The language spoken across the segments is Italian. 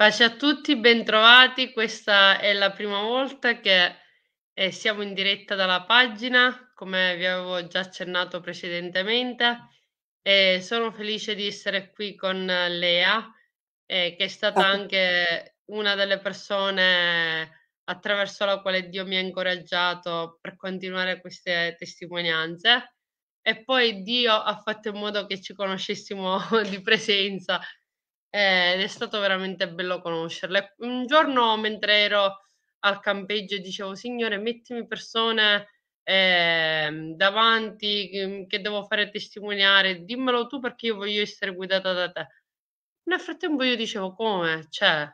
Pace a tutti, bentrovati. Questa è la prima volta che eh, siamo in diretta dalla pagina, come vi avevo già accennato precedentemente. Eh, sono felice di essere qui con Lea, eh, che è stata anche una delle persone attraverso la quale Dio mi ha incoraggiato per continuare queste testimonianze. E poi Dio ha fatto in modo che ci conoscessimo di presenza ed è stato veramente bello conoscerla. Un giorno mentre ero al campeggio dicevo, Signore, mettimi persone ehm, davanti ehm, che, devo fare testimoniare, dimmelo tu perché io voglio essere guidata da te. Nel frattempo io dicevo, come? Cioè,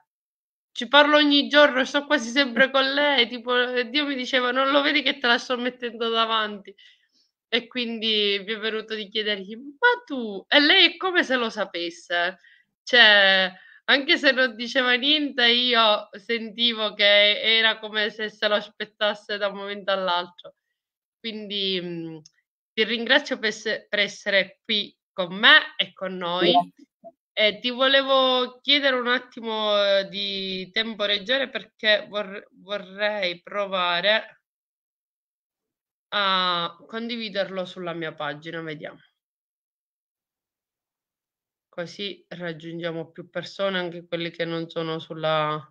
ci parlo ogni giorno, sto quasi sempre con lei, tipo Dio mi diceva non lo vedi che te la sto mettendo davanti. E quindi mi è venuto di chiedergli, ma tu? E lei è come se lo sapesse. Cioè, anche se non diceva niente, io sentivo che era come se se lo aspettasse da un momento all'altro. Quindi mhmm, ti ringrazio per, se- per, essere qui con me e con noi. Grazie. ti volevo chiedere un attimo uhm, di tempo temporeggiare perché vor- vorrei provare a condividerlo sulla mia pagina. Vediamo così raggiungiamo più persone, anche quelli che non sono sulla...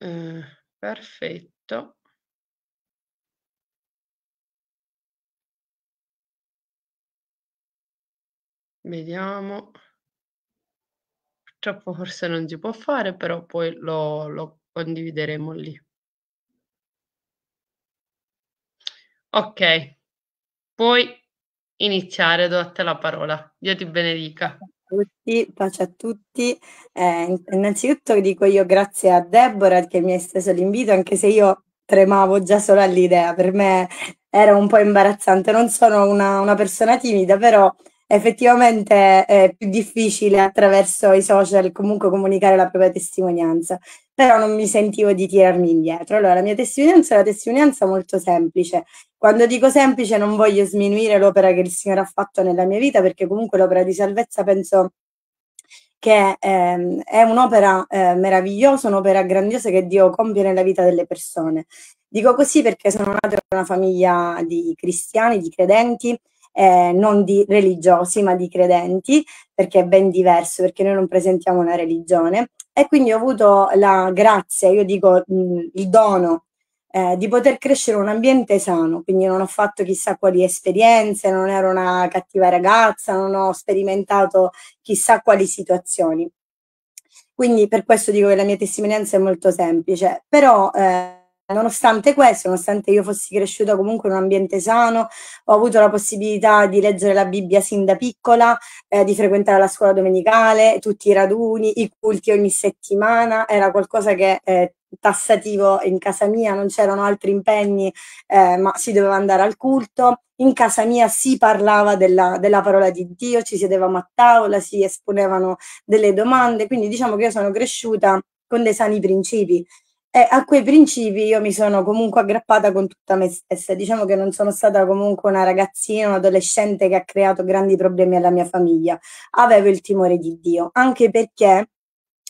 Eh, perfetto. Vediamo. Purtroppo forse non si può fare, però poi lo, lo condivideremo lì. Ok, poi iniziare, do a te la parola. Dio ti benedica. Tutti, pace a tutti. Eh, innanzitutto dico io grazie a Deborah che mi hai esteso l'invito, anche se io tremavo già solo all'idea, per me era un po' imbarazzante. Non sono una, una persona timida, però effettivamente è più difficile attraverso i social comunque comunicare la propria testimonianza, però non mi sentivo di tirarmi indietro. Allora, la mia testimonianza è una testimonianza molto semplice. Quando dico semplice non voglio sminuire l'opera che il Signore ha fatto nella mia vita, perché comunque l'opera di salvezza penso che ehm, è un'opera eh, meravigliosa, un'opera grandiosa che Dio compie nella vita delle persone. Dico così perché sono nata da una famiglia di cristiani, di credenti, eh, non di religiosi ma di credenti, perché è ben diverso, perché noi non presentiamo una religione. E quindi ho avuto la grazia, io dico mh, mm, il dono eh, di poter crescere in un ambiente sano, quindi non ho fatto chissà quali esperienze, non ero una cattiva ragazza, non ho sperimentato chissà quali situazioni. Quindi per questo dico che la mia testimonianza è molto semplice, però eh, Nonostante questo, nonostante io fossi cresciuta comunque in un ambiente sano, ho avuto la possibilità di leggere la Bibbia sin da piccola, eh, di frequentare la scuola domenicale, tutti i raduni, i culti ogni settimana, era qualcosa che eh, tassativo in casa mia, non c'erano altri impegni, eh, ma si doveva andare al culto. In casa mia si parlava della, della, parola di Dio, ci sedevamo a tavola, si esponevano delle domande, quindi diciamo che io sono cresciuta con dei sani principi. Eh, a quei principi io mi sono comunque aggrappata con tutta me stessa. Diciamo che non sono stata comunque una ragazzina, un adolescente che ha creato grandi problemi alla mia famiglia. Avevo il timore di Dio, anche perché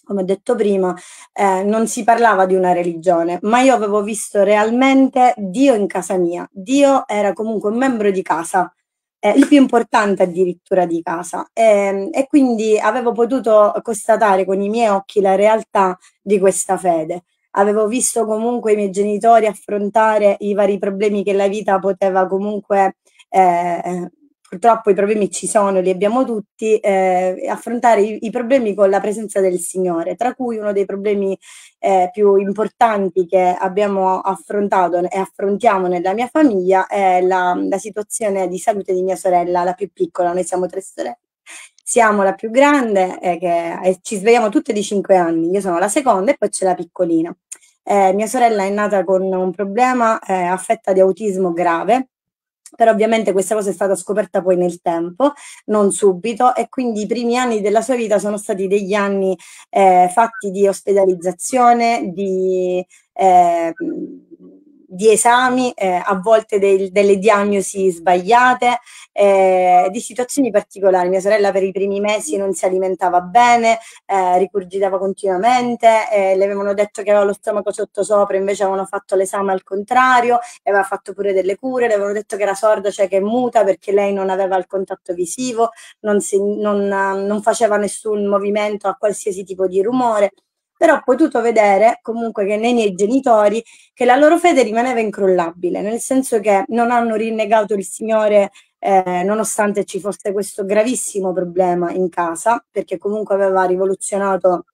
come ho detto prima, eh, non si parlava di una religione, ma io avevo visto realmente Dio in casa mia. Dio era comunque un membro di casa, eh, il più importante addirittura di casa. E, ehm, e quindi avevo potuto constatare con i miei occhi la realtà di questa fede avevo visto comunque i miei genitori affrontare i vari problemi che la vita poteva comunque, eh, eh, purtroppo i problemi ci sono, li abbiamo tutti, eh, affrontare i, i, problemi con la presenza del Signore, tra cui uno dei problemi eh, più importanti che abbiamo affrontato e affrontiamo nella mia famiglia è la, la situazione di salute di mia sorella, la più piccola, noi siamo tre sorelle siamo la più grande eh, che, eh, ci svegliamo tutte di 5 anni, io sono la seconda e poi c'è la piccolina. Eh, mia sorella è nata con un problema, eh, affetta di autismo grave, però ovviamente questa cosa è stata scoperta poi nel tempo, non subito, e quindi i primi anni della sua vita sono stati degli anni eh, fatti di ospedalizzazione, di... Eh, di esami, eh, a volte del, delle diagnosi sbagliate, eh, di situazioni particolari. Mia sorella per i primi mesi non si alimentava bene, eh, ricurgitava continuamente, eh, le avevano detto che aveva lo stomaco sottosopra, invece avevano fatto l'esame al contrario, le aveva fatto pure delle cure, le avevano detto che era sorda, cioè che è muta perché lei non aveva il contatto visivo, non, si, non, non faceva nessun movimento a qualsiasi tipo di rumore però ho potuto vedere comunque che nei miei genitori che la loro fede rimaneva incrollabile, nel senso che non hanno rinnegato il Signore eh, nonostante ci fosse questo gravissimo problema in casa, perché comunque aveva rivoluzionato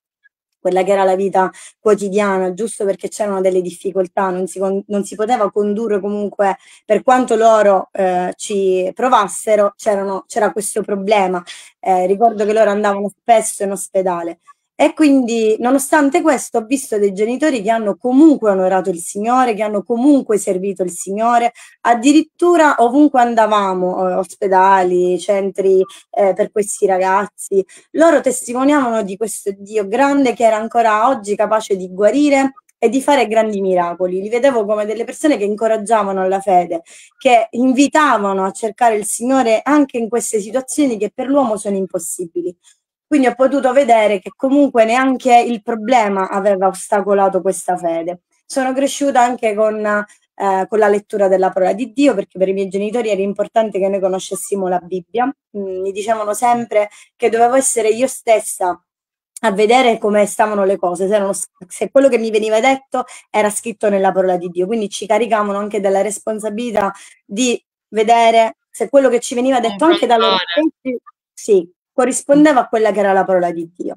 quella che era la vita quotidiana, giusto perché c'erano delle difficoltà, non si, non si poteva condurre comunque, per quanto loro eh, ci provassero, c'era questo problema. Eh, ricordo che loro andavano spesso in ospedale. E quindi, nonostante questo, ho visto dei genitori che hanno comunque onorato il Signore, che hanno comunque servito il Signore, addirittura ovunque andavamo, eh, ospedali, centri eh, per questi ragazzi, loro testimoniavano di questo Dio grande che era ancora oggi capace di guarire, e di fare grandi miracoli. Li vedevo come delle persone che incoraggiavano la fede, che invitavano a cercare il Signore anche in queste situazioni che per l'uomo sono impossibili. Quindi ho potuto vedere che comunque neanche il problema aveva ostacolato questa fede. Sono cresciuta anche con, eh, con la lettura della parola di Dio, perché per i miei genitori era importante che noi conoscessimo la Bibbia. Mm, mi dicevano sempre che dovevo essere io stessa a vedere come stavano le cose, se, erano, se, quello che mi veniva detto era scritto nella parola di Dio. Quindi ci caricavano anche della responsabilità di vedere se quello che ci veniva detto eh, anche dalle sì, corrispondeva a quella che era la parola di Dio.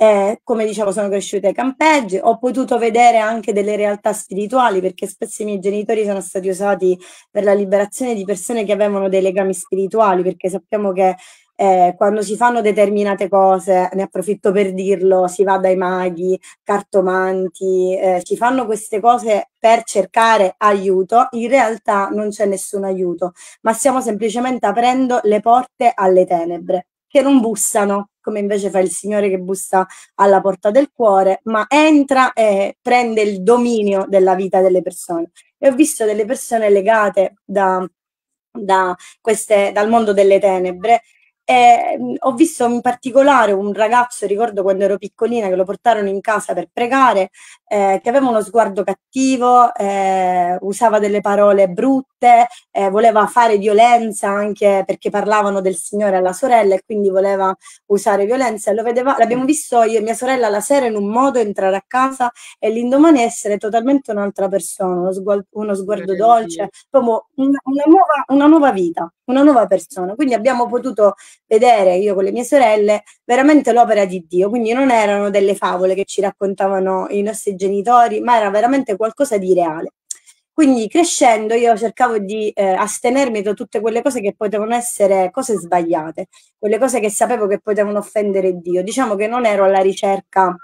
Eh, come dicevo, sono cresciuta ai campeggi, ho potuto vedere anche delle realtà spirituali perché spesso i miei genitori sono stati usati per la liberazione di persone che avevano dei legami spirituali, perché sappiamo che eh, quando si fanno determinate cose, ne approfitto per dirlo, si va dai maghi, cartomanti, eh, si fanno queste cose per cercare aiuto, in realtà non c'è nessun aiuto, ma stiamo semplicemente aprendo le porte alle tenebre che non bussano, come invece fa il Signore che bussa alla porta del cuore, ma entra e prende il dominio della vita delle persone. E ho visto delle persone legate da, da queste, dal mondo delle tenebre e ehm, ho visto in particolare un ragazzo, ricordo quando ero piccolina, che lo portarono in casa per pregare, eh, che aveva uno sguardo cattivo, eh, usava delle parole brutte, eh, voleva fare violenza anche perché parlavano del Signore alla sorella e quindi voleva usare violenza. Lo vedeva, l'abbiamo visto io e mia sorella la sera in un modo entrare a casa e l'indomani essere totalmente un'altra persona, uno, sguardo, uno sguardo dolce, proprio una, una, nuova, una nuova vita, una nuova persona. Quindi abbiamo potuto vedere io con le mie sorelle veramente l'opera di Dio, quindi non erano delle favole che ci raccontavano i nostri genitori, ma era veramente qualcosa di reale. Quindi crescendo io cercavo di eh, astenermi da tutte quelle cose che potevano essere cose sbagliate, quelle cose che sapevo che potevano offendere Dio. Diciamo che non ero alla ricerca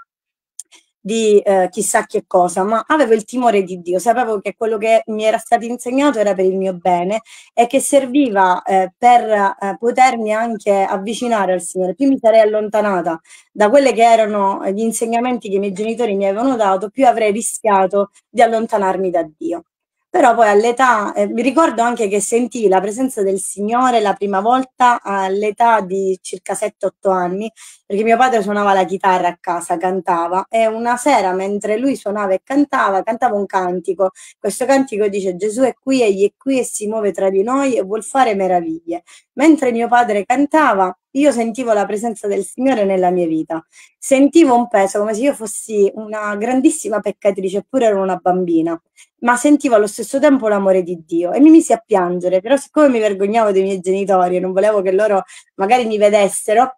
di eh, chissà che cosa, ma avevo il timore di Dio, sapevo che quello che mi era stato insegnato era per il mio bene e che serviva eh, per eh, potermi anche avvicinare al Signore. Più mi sarei allontanata da quelli che erano gli insegnamenti che i miei genitori mi avevano dato, più avrei rischiato di allontanarmi da Dio. Però poi all'età, eh, mi ricordo anche che sentii la presenza del Signore la prima volta all'età di circa 7-8 anni, perché mio padre suonava la chitarra a casa, cantava, e una sera mentre lui suonava e cantava, cantava un cantico. Questo cantico dice Gesù è qui, egli è qui e si muove tra di noi e vuol fare meraviglie mentre mio padre cantava, io sentivo la presenza del Signore nella mia vita. Sentivo un peso, come se io fossi una grandissima peccatrice, eppure ero una bambina, ma sentivo allo stesso tempo l'amore di Dio e mi misi a piangere, però siccome mi vergognavo dei miei genitori e non volevo che loro magari mi vedessero,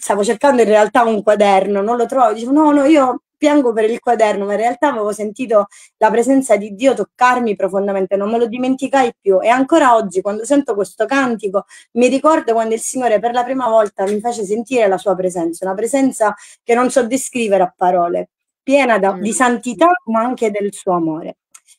stavo cercando in realtà un quaderno, non lo trovo, dicevo no, no, io piango per il quaderno, ma in realtà avevo sentito la presenza di Dio toccarmi profondamente, non me lo dimenticai più e ancora oggi quando sento questo cantico mi ricordo quando il Signore per la prima volta mi fece sentire la sua presenza, una presenza che non so descrivere a parole, piena da, di mm. santità ma anche del suo amore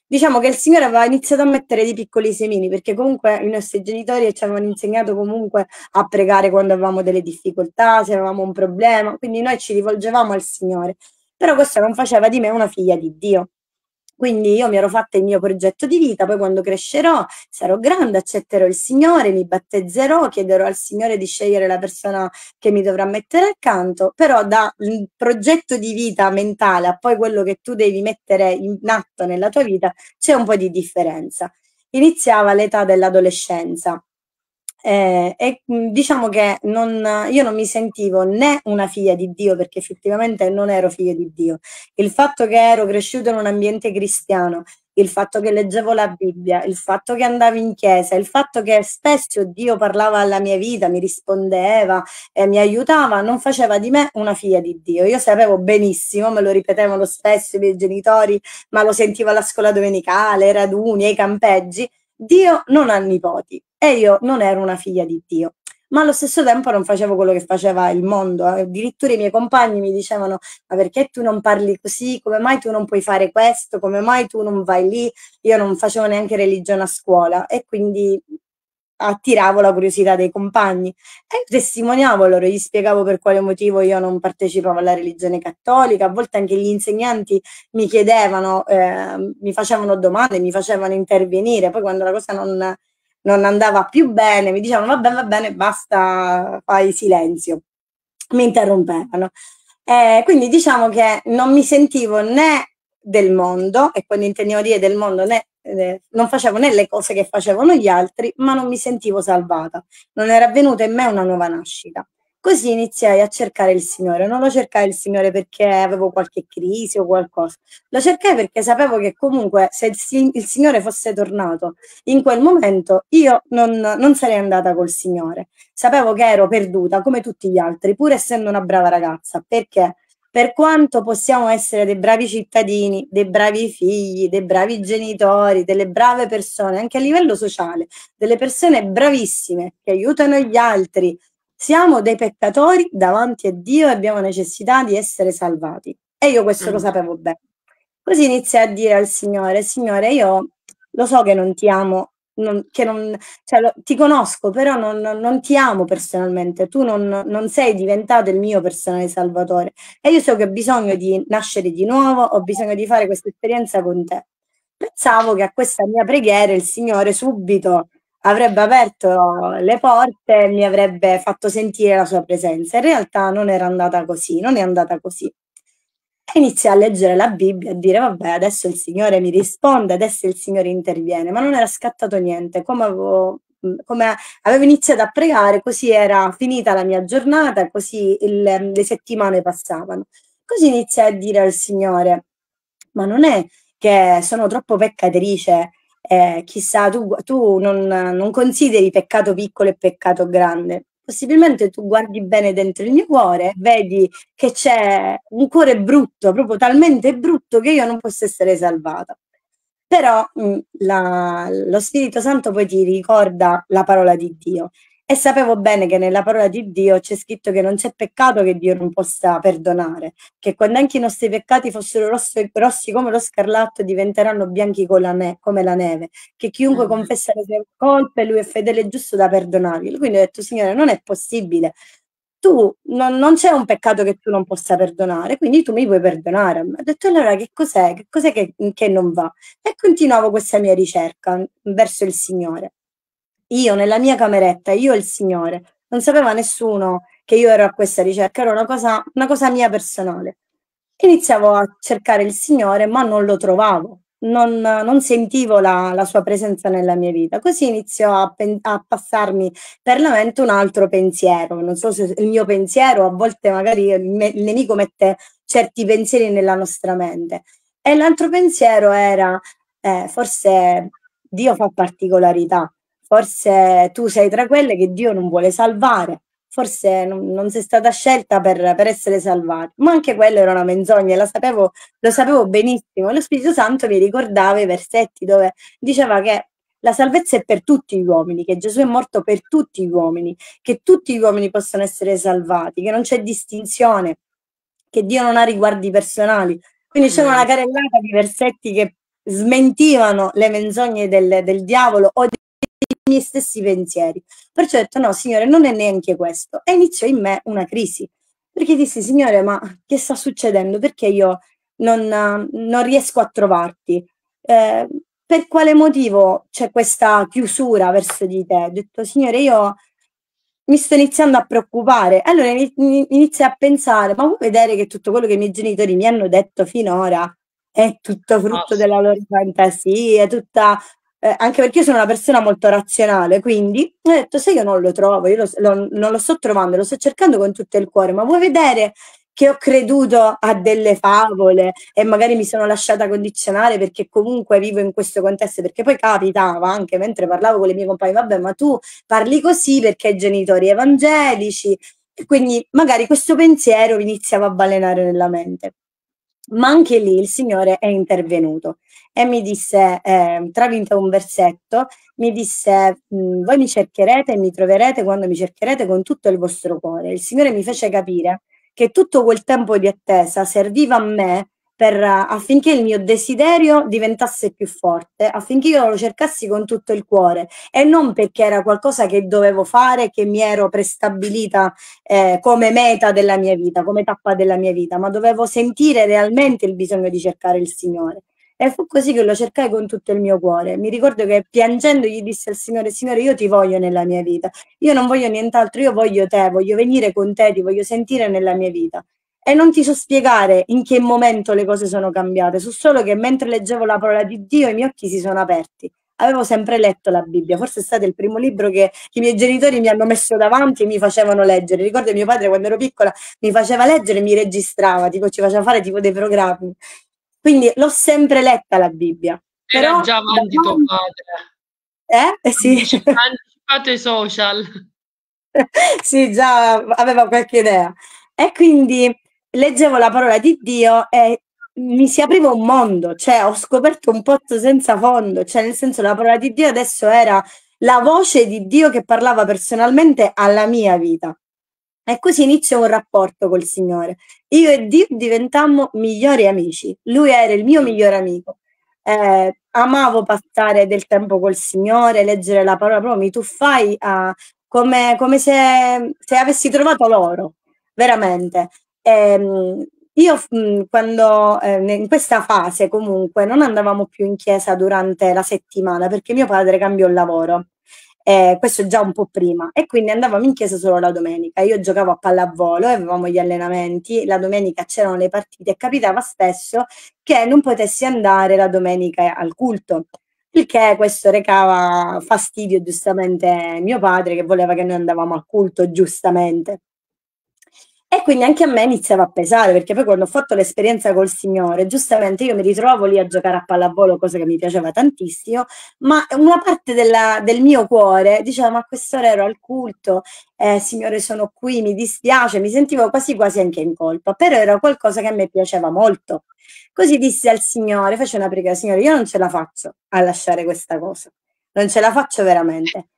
diciamo che il Signore aveva iniziato a mettere dei piccoli semini, perché comunque i nostri genitori ci avevano insegnato comunque a pregare quando avevamo delle difficoltà, se avevamo un problema, quindi noi ci rivolgevamo al Signore però questo non faceva di me una figlia di Dio. Quindi io mi ero fatta il mio progetto di vita, poi quando crescerò, sarò grande, accetterò il Signore, mi battezzerò, chiederò al Signore di scegliere la persona che mi dovrà mettere accanto, però dal progetto di vita mentale a poi quello che tu devi mettere in atto nella tua vita c'è un po' di differenza. Iniziava l'età dell'adolescenza eh, e mm, diciamo che non, io non mi sentivo né una figlia di Dio, perché effettivamente non ero figlia di Dio. Il fatto che ero cresciuto in un ambiente cristiano, il fatto che leggevo la Bibbia, il fatto che andavo in chiesa, il fatto che spesso Dio parlava alla mia vita, mi rispondeva e mi aiutava, non faceva di me una figlia di Dio. Io sapevo benissimo, me lo ripetevano spesso i miei genitori, ma lo sentivo alla scuola domenicale, ai raduni, ai campeggi, Dio non ha nipoti e io non ero una figlia di Dio ma allo stesso tempo non facevo quello che faceva il mondo. Addirittura i miei compagni mi dicevano: Ma perché tu non parli così? Come mai tu non puoi fare questo? Come mai tu non vai lì? Io non facevo neanche religione a scuola e quindi attiravo la curiosità dei compagni e testimoniavo loro, gli spiegavo per quale motivo io non partecipavo alla religione cattolica, a volte anche gli insegnanti mi chiedevano, eh, mi facevano domande, mi facevano intervenire, poi quando la cosa non, non andava più bene mi dicevano va bene, va bene, basta, fai silenzio, mi interrompevano. Eh, quindi diciamo che non mi sentivo né del mondo, e quando intendiamo dire del mondo né non facevo né le cose che facevano gli altri, ma non mi sentivo salvata. Non era avvenuta in me una nuova nascita. Così iniziai a cercare il Signore. Non lo cercai il Signore perché avevo qualche crisi o qualcosa. Lo cercai perché sapevo che comunque se il, il Signore fosse tornato in quel momento io non, non sarei andata col Signore. Sapevo che ero perduta come tutti gli altri, pur essendo una brava ragazza, perché per quanto possiamo essere dei bravi cittadini, dei bravi figli, dei bravi genitori, delle brave persone, anche a livello sociale, delle persone bravissime che aiutano gli altri, siamo dei peccatori davanti a Dio e abbiamo necessità di essere salvati. E io questo mm. lo sapevo bene. Così inizia a dire al Signore, Signore, io lo so che non ti amo non, che non, cioè, lo, ti conosco, però non, non, ti amo personalmente, tu non, sei diventato il mio personale salvatore e io so che ho bisogno di nascere di nuovo, ho bisogno di fare questa esperienza con te. Pensavo che a questa mia preghiera il Signore subito avrebbe aperto le porte e mi avrebbe fatto sentire la sua presenza. In realtà non era andata così, non è andata così e iniziai a leggere la Bibbia e a dire vabbè adesso il Signore mi risponde, adesso il Signore interviene, ma non era scattato niente, come avevo, mm, come avevo iniziato a pregare, così era finita la mia giornata, così il, mm, le settimane passavano. Così iniziai a dire al Signore, ma non è che sono troppo peccatrice, eh, chissà, tu, tu non, non consideri peccato piccolo e peccato grande possibilmente tu guardi bene dentro il mio cuore, vedi che c'è un cuore brutto, proprio talmente brutto che io non posso essere salvata. Però mh, mm, la, lo Spirito Santo poi ti ricorda la parola di Dio e sapevo bene che nella parola di Dio c'è scritto che non c'è peccato che Dio non possa perdonare, che quando anche i nostri peccati fossero rossi, rossi come lo scarlatto diventeranno bianchi la ne- come la neve, che chiunque mm. confessa le sue colpe lui è fedele e giusto da perdonargli. Quindi ho detto Signore non è possibile, tu non, non, c'è un peccato che tu non possa perdonare, quindi tu mi puoi perdonare. Ho detto allora che cos'è, che, cos'è che, che non va? E continuavo questa mia ricerca verso il Signore io nella mia cameretta, io e il Signore. Non sapeva nessuno che io ero a questa ricerca, era una cosa, una cosa mia personale. Iniziavo a cercare il Signore, ma non lo trovavo, non, non sentivo la, la, sua presenza nella mia vita. Così iniziò a, pen- a passarmi per la mente un altro pensiero. Non so se il mio pensiero, a volte magari il, me- il nemico mette certi pensieri nella nostra mente. E l'altro pensiero era, eh, forse Dio fa particolarità, forse tu sei tra quelle che Dio non vuole salvare, forse non, non sei stata scelta per, per, essere salvata, ma anche quella era una menzogna, sapevo, lo sapevo benissimo. Lo Spirito Santo mi ricordava i versetti dove diceva che la salvezza è per tutti gli uomini, che Gesù è morto per tutti gli uomini, che tutti gli uomini possono essere salvati, che non c'è distinzione, che Dio non ha riguardi personali. Quindi c'era una carellata di versetti che smentivano le menzogne del, del diavolo o di miei stessi pensieri. Perciò ho detto no, signore, non è neanche questo. E iniziò in me una crisi, perché dissi, signore, ma che sta succedendo? Perché io non, non riesco a trovarti? Eh, per quale motivo c'è questa chiusura verso di te? Ho detto, signore, io mi sto iniziando a preoccupare. Allora inizio a pensare, ma vuoi vedere che tutto quello che i miei genitori mi hanno detto finora è tutto frutto della loro fantasia, è tutta eh, anche perché io sono una persona molto razionale, quindi ho detto se io non lo trovo, io lo, lo, non lo sto trovando, lo sto cercando con tutto il cuore, ma vuoi vedere che ho creduto a delle favole e magari mi sono lasciata condizionare perché comunque vivo in questo contesto, perché poi capitava anche mentre parlavo con le mie compagne, vabbè ma tu parli così perché hai genitori evangelici, quindi magari questo pensiero iniziava a balenare nella mente. Ma anche lì il Signore è intervenuto e mi disse, eh, tramite un versetto, mi disse, mm, voi mi cercherete e mi troverete quando mi cercherete con tutto il vostro cuore. Il Signore mi fece capire che tutto quel tempo di attesa serviva a me per, affinché il mio desiderio diventasse più forte, affinché io lo cercassi con tutto il cuore e non perché era qualcosa che dovevo fare, che mi ero prestabilita eh, come meta della mia vita, come tappa della mia vita, ma dovevo sentire realmente il bisogno di cercare il Signore. E fu così che lo cercai con tutto il mio cuore. Mi ricordo che piangendo gli disse al Signore, Signore, io ti voglio nella mia vita. Io non voglio nient'altro, io voglio te, voglio venire con te, ti voglio sentire nella mia vita e non ti so spiegare in che momento le cose sono cambiate, so solo che mentre leggevo la parola di Dio i miei occhi si sono aperti. Avevo sempre letto la Bibbia, forse è stato il primo libro che, che i miei genitori mi hanno messo davanti e mi facevano leggere. Ricordo mio padre quando ero piccola mi faceva leggere e mi registrava, tipo ci faceva fare tipo dei programmi. Quindi l'ho sempre letta la Bibbia. Era Però, già avanti tuo padre. Eh? eh sì. Anticipato i social. sì, già aveva qualche idea. E quindi leggevo la parola di Dio e mi si apriva un mondo, cioè ho scoperto un pozzo senza fondo, cioè nel senso la parola di Dio adesso era la voce di Dio che parlava personalmente alla mia vita. E così inizia un rapporto col Signore. Io e Dio diventammo migliori amici, lui era il mio migliore amico. Eh, amavo passare del tempo col Signore, leggere la parola, proprio mi tuffai a, come, come se, se avessi trovato l'oro, veramente. Ehm, io mhmm, quando eh, in questa fase comunque non andavamo più in chiesa durante la settimana perché mio padre cambiò il lavoro. Eh, questo già un po' prima, e quindi andavamo in chiesa solo la domenica. Io giocavo a pallavolo, avevamo gli allenamenti, la domenica c'erano le partite e capitava spesso che non potessi andare la domenica al culto, il che questo recava fastidio giustamente mio padre che voleva che noi andavamo al culto giustamente. E quindi anche a me iniziava a pesare, perché poi quando ho fatto l'esperienza col Signore, giustamente io mi ritrovo lì a giocare a pallavolo, cosa che mi piaceva tantissimo, ma una parte della, del mio cuore diceva, ma quest'ora ero al culto, eh, Signore sono qui, mi dispiace, mi sentivo quasi quasi anche in colpa, però era qualcosa che a me piaceva molto. Così disse al Signore, faccio una preghiera, Signore, io non ce la faccio a lasciare questa cosa, non ce la faccio veramente.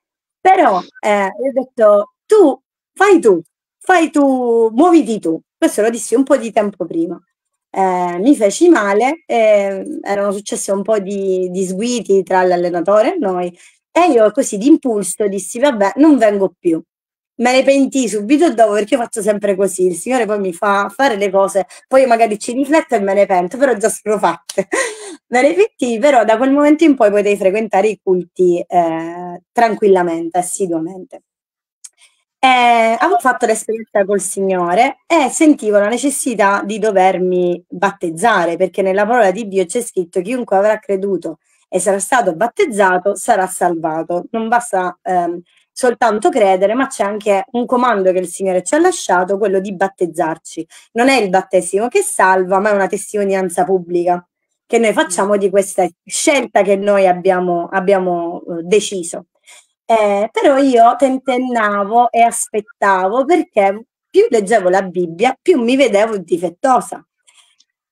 Però eh, io ho detto, tu fai tu, fai tu, muoviti tu. Questo lo dissi un po' di tempo prima. Eh, mi feci male, eh, erano successi un po' di, di sguiti tra l'allenatore e noi e io così d'impulso dissi vabbè non vengo più. Me ne pentì subito dopo perché io faccio sempre così, il Signore poi mi fa fare le cose, poi magari ci rifletto e me ne pento, però già sono fatte. me ne pentì, però da quel momento in poi potevi frequentare i culti eh, tranquillamente, assiduamente. Eh, avevo fatto l'esperienza col Signore e sentivo la necessità di dovermi battezzare, perché nella parola di Dio c'è scritto chiunque avrà creduto e sarà stato battezzato sarà salvato. Non basta ehm, soltanto credere, ma c'è anche un comando che il Signore ci ha lasciato, quello di battezzarci. Non è il battesimo che salva, ma è una testimonianza pubblica che noi facciamo di questa scelta che noi abbiamo, abbiamo eh, deciso. Eh, però io tentennavo e aspettavo perché più leggevo la Bibbia, più mi vedevo difettosa.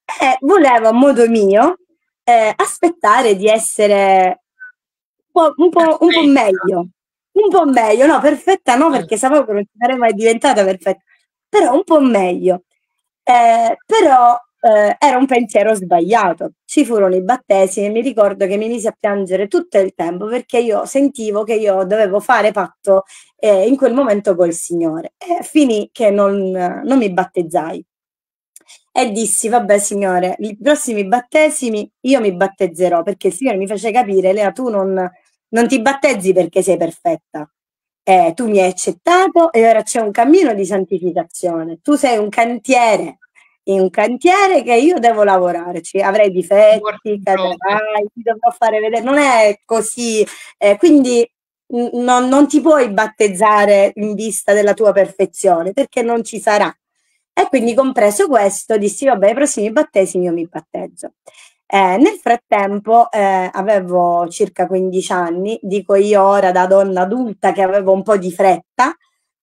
E eh, volevo a modo mio eh, aspettare di essere un po', un, po', un po', meglio. Un po' meglio, no, perfetta no, perché certo. sapevo che non sarei mai diventata perfetta, però un po' meglio. Eh, però eh, era un pensiero sbagliato. Ci furono i battesimi e mi ricordo che mi misi a piangere tutto il tempo perché io sentivo che io dovevo fare patto eh, in quel momento col Signore. E finì che non, non mi battezzai. E dissi, vabbè Signore, i prossimi battesimi io mi battezzerò perché il Signore mi fece capire, Lea, tu non, non ti battezzi perché sei perfetta. Eh, tu mi hai accettato e ora c'è un cammino di santificazione. Tu sei un cantiere in un cantiere che io devo lavorarci, avrei difetti, cadrai, ti dovrò fare vedere, non è così, eh, quindi non, non, ti puoi battezzare in vista della tua perfezione perché non ci sarà. E quindi compreso questo dissi vabbè i prossimi battesimi io mi battezzo. Eh, nel frattempo eh, avevo circa 15 anni, dico io ora da donna adulta che avevo un po' di fretta,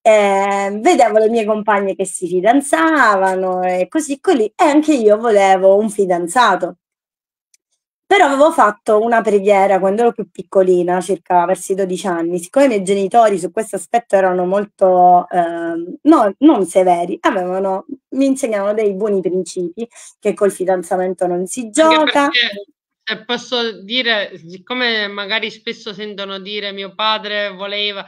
eh, vedevo le mie compagne che si fidanzavano e così così e anche io volevo un fidanzato. Però avevo fatto una preghiera quando ero più piccolina, circa verso i 12 anni, siccome i miei genitori su questo aspetto erano molto, eh, no, non severi, avevano, mi insegnavano dei buoni principi, che col fidanzamento non si gioca. Perché, posso dire, siccome magari spesso sentono dire mio padre voleva,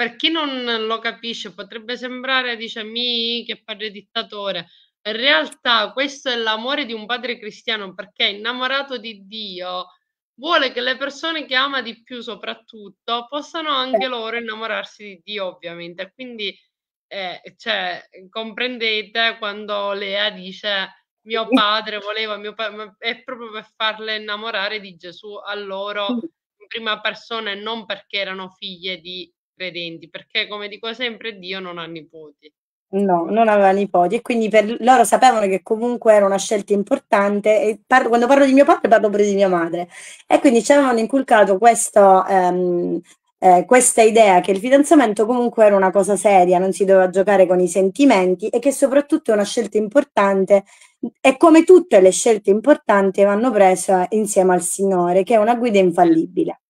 per chi non lo capisce potrebbe sembrare, dice, mi che padre dittatore. In realtà questo è l'amore di un padre cristiano perché è innamorato di Dio, vuole che le persone che ama di più soprattutto possano anche certo. loro innamorarsi di Dio ovviamente. Quindi eh, cioè, comprendete quando Lea dice mio padre voleva, mio pa- è proprio per farle innamorare di Gesù a loro in prima persona e non perché erano figlie di credenti, perché come dico sempre Dio non ha nipoti. No, non aveva nipoti e quindi per loro sapevano che comunque era una scelta importante e parlo, quando parlo di mio padre parlo pure di mia madre e quindi ci avevano inculcato questo, ehm, eh, questa idea che il fidanzamento comunque era una cosa seria, non si doveva giocare con i sentimenti e che soprattutto è una scelta importante e come tutte le scelte importanti vanno prese insieme al Signore che è una guida infallibile.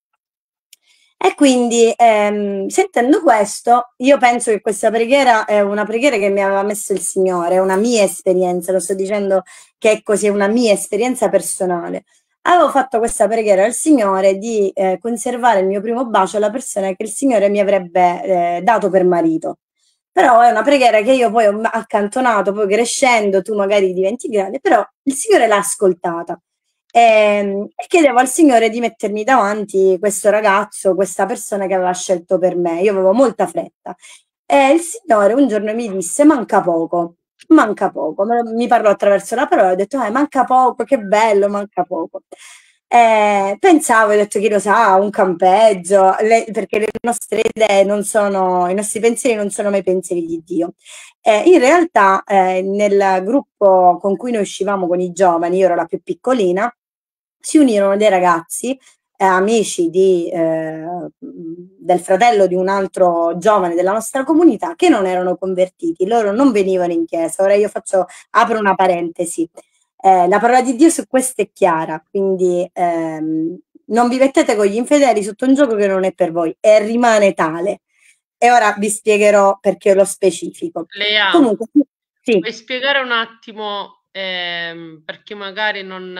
E quindi ehm, sentendo questo, io penso che questa preghiera è una preghiera che mi aveva messo il Signore, è una mia esperienza, lo sto dicendo che è così, è una mia esperienza personale. Avevo fatto questa preghiera al Signore di eh, conservare il mio primo bacio alla persona che il Signore mi avrebbe eh, dato per marito. Però è una preghiera che io poi ho accantonato, poi crescendo, tu magari diventi grande, però il Signore l'ha ascoltata e, ehm, e chiedevo al Signore di mettermi davanti questo ragazzo, questa persona che aveva scelto per me. Io avevo molta fretta. E il Signore un giorno mi disse: Manca poco, manca poco. Mi parlò attraverso la parola, e ho detto: eh, Manca poco, che bello, manca poco. Eh, pensavo, ho detto chi lo sa, un campeggio, le, perché le nostre idee non sono, i nostri pensieri non sono mai pensieri di Dio. Eh, in realtà eh, nel gruppo con cui noi uscivamo con i giovani, io ero la più piccolina, si unirono dei ragazzi eh, amici di, eh, del fratello di un altro giovane della nostra comunità che non erano convertiti, loro non venivano in chiesa. Ora io faccio, apro una parentesi. Eh, la parola di Dio su questo è chiara, quindi ehm, non vi mettete con gli infedeli sotto un gioco che non è per voi e rimane tale. E ora vi spiegherò perché lo specifico. Lea, Comunque, sì. puoi spiegare un attimo ehm, perché magari non,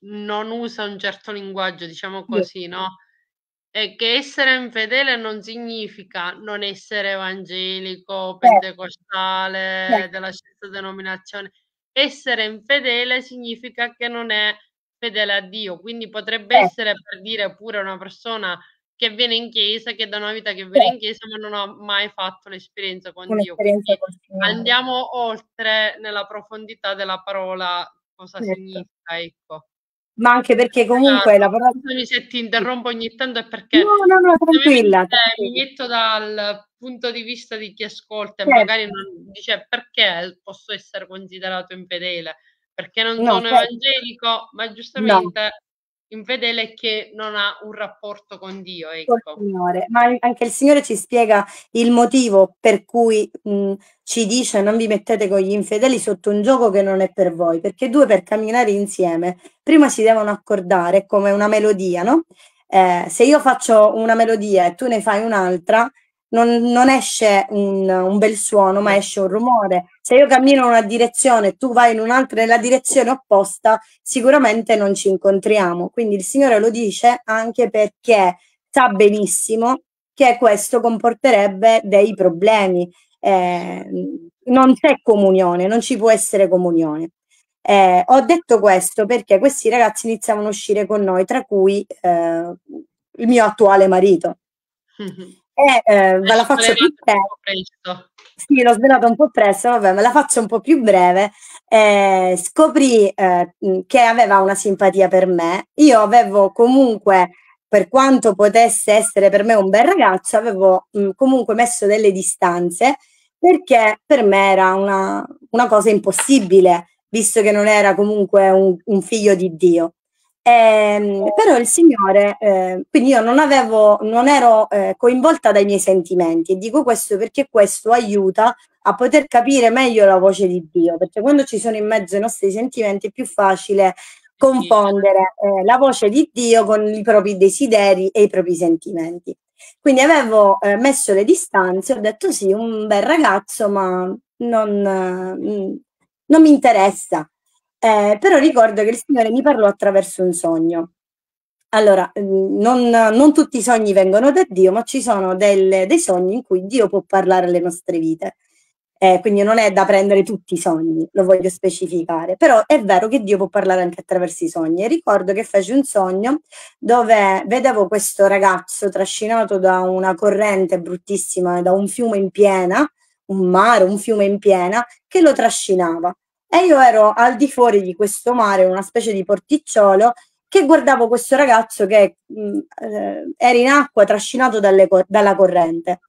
non, usa un certo linguaggio, diciamo così, no? E che essere infedele non significa non essere evangelico, certo. pentecostale, certo. della stessa denominazione. Essere infedele significa che non è fedele a Dio, quindi potrebbe certo. essere per dire pure una persona che viene in chiesa, che da una vita che viene in chiesa, ma non ho mai fatto l'esperienza con Dio. andiamo oltre nella profondità della parola, cosa certo. significa, ecco. Ma anche perché esatto. comunque ah, la parola... Se ti interrompo ogni tanto è perché... No, no, no, tranquilla. Mi metto dal punto di vista di chi ascolta e certo. magari non dice perché posso essere considerato infedele, perché non no, sono certo. evangelico, ma giustamente... No infedele che non ha un rapporto con Dio. Ecco. Ma anche il Signore ci spiega il motivo per cui mh, ci dice non vi mettete con gli infedeli sotto un gioco che non è per voi, perché due per camminare insieme prima si devono accordare come una melodia, no? Eh, se io faccio una melodia e tu ne fai un'altra, non, non esce un, un, bel suono, ma eh. esce un rumore. Se io cammino in una direzione e tu vai in un'altra nella direzione opposta, sicuramente non ci incontriamo. Quindi il Signore lo dice anche perché sa benissimo che questo comporterebbe dei problemi. Eh, non c'è comunione, non ci può essere comunione. Eh, ho detto questo perché questi ragazzi iniziavano a uscire con noi, tra cui eh, il mio attuale marito. Mm-hmm. E eh, eh ve la faccio più presto. Sì, l'ho svelato un po' presto, vabbè, me la faccio un po' più breve. Eh, scoprì eh, che aveva una simpatia per me. Io avevo comunque, per quanto potesse essere per me un bel ragazzo, avevo mh, comunque messo delle distanze perché per me era una, una cosa impossibile, visto che non era comunque un, un figlio di Dio. Ehm, eh, però il Signore, eh, quindi io non, avevo, non ero eh, coinvolta dai miei sentimenti e dico questo perché questo aiuta a poter capire meglio la voce di Dio, perché quando ci sono in mezzo i nostri sentimenti è più facile confondere eh, la voce di Dio con i propri desideri e i propri sentimenti. Quindi avevo eh, messo le distanze, ho detto sì, un bel ragazzo, ma non, mm, non mi interessa. Eh, però ricordo che il Signore mi parlò attraverso un sogno. Allora, mm, non, non tutti i sogni vengono da Dio, ma ci sono delle, dei sogni in cui Dio può parlare alle nostre vite. Eh, quindi non è da prendere tutti i sogni, lo voglio specificare, però è vero che Dio può parlare anche attraverso i sogni. E ricordo che feci un sogno dove vedevo questo ragazzo trascinato da una corrente bruttissima, da un fiume in piena, un mare, un fiume in piena, che lo trascinava. E io ero al di fuori di questo mare, una specie di porticciolo, che guardavo questo ragazzo che mh, mm, eh, era in acqua trascinato cor- dalla corrente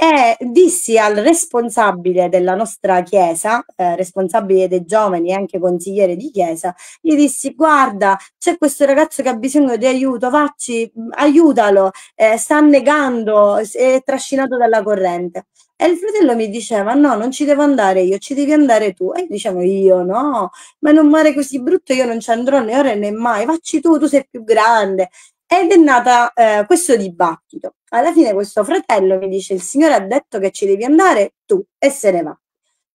e dissi al responsabile della nostra chiesa, eh, responsabile dei giovani e anche consigliere di chiesa, gli dissi guarda c'è questo ragazzo che ha bisogno di aiuto, facci, aiutalo, eh, sta annegando, è trascinato dalla corrente. E il fratello mi diceva: No, non ci devo andare io, ci devi andare tu. E io dicevo: Io no, ma in un mare così brutto io non ci andrò né ora né mai. facci tu, tu sei più grande. Ed è nata eh, questo dibattito. Alla fine questo fratello mi dice, il Signore ha detto che ci devi andare tu e se ne va.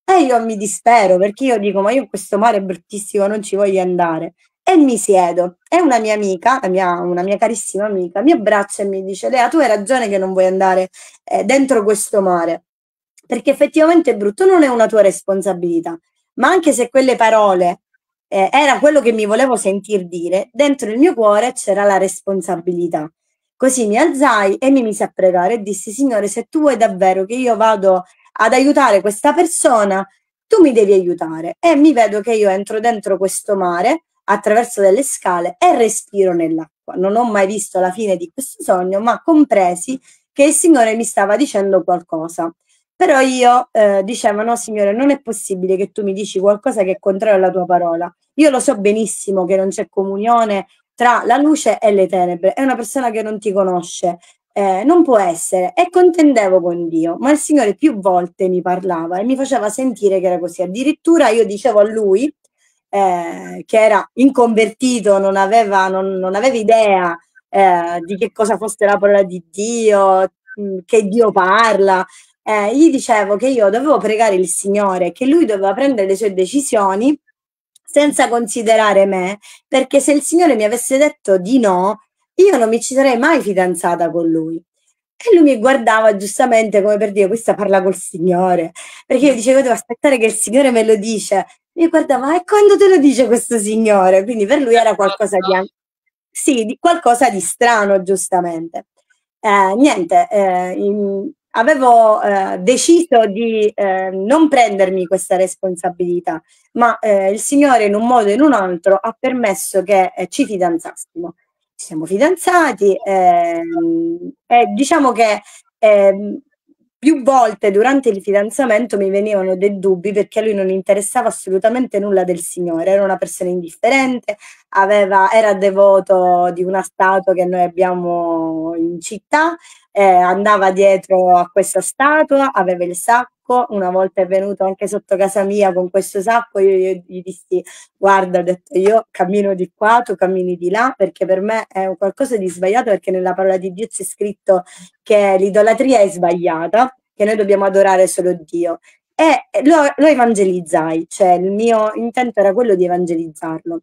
E io mi dispero perché io dico, ma io in questo mare bruttissimo non ci voglio andare. E mi siedo. E una mia amica, mia, una mia carissima amica, mi abbraccia e mi dice, Lea, tu hai ragione che non vuoi andare eh, dentro questo mare. Perché effettivamente è brutto, non è una tua responsabilità. Ma anche se quelle parole eh, era quello che mi volevo sentir dire, dentro il mio cuore c'era la responsabilità. Così mi alzai e mi misi a pregare e dissi, Signore, se tu vuoi davvero che io vado ad aiutare questa persona, tu mi devi aiutare. E mi vedo che io entro dentro questo mare attraverso delle scale e respiro nell'acqua. Non ho mai visto la fine di questo sogno, ma compresi che il Signore mi stava dicendo qualcosa. Però io eh, dicevo, no signore, non è possibile che tu mi dici qualcosa che è contrario alla tua parola. Io lo so benissimo che non c'è comunione tra la luce e le tenebre, è una persona che non ti conosce, eh, non può essere. E contendevo con Dio, ma il Signore più volte mi parlava e mi faceva sentire che era così. Addirittura io dicevo a lui, eh, che era inconvertito, non aveva, non, non aveva idea eh, di che cosa fosse la parola di Dio, mm, che Dio parla, eh, gli dicevo che io dovevo pregare il Signore, che lui doveva prendere le sue decisioni senza considerare me, perché se il Signore mi avesse detto di no, io non mi ci sarei mai fidanzata con lui. E lui mi guardava giustamente come per dire, questa parla col Signore, perché io dicevo, devo aspettare che il Signore me lo dice. Mi guardava, e quando te lo dice questo Signore? Quindi per lui era qualcosa di, sì, di, qualcosa di strano, giustamente. Eh, niente, eh, in, avevo eh, deciso di eh, non prendermi questa responsabilità, ma eh, il Signore in un modo o in un altro ha permesso che eh, ci fidanzassimo. Ci siamo fidanzati ehm, e diciamo che ehm, più volte durante il fidanzamento mi venivano dei dubbi perché a lui non interessava assolutamente nulla del Signore, era una persona indifferente, aveva, era devoto di una statua che noi abbiamo in città, eh, andava dietro a questa statua, aveva il sacco sacco, una volta è venuto anche sotto casa mia con questo sacco, io, gli dissi guarda, ho detto io cammino di qua, tu cammini di là, perché per me è qualcosa di sbagliato perché nella parola di Dio c'è scritto che l'idolatria è sbagliata, che noi dobbiamo adorare solo Dio. E lo, lo evangelizzai, cioè il mio intento era quello di evangelizzarlo.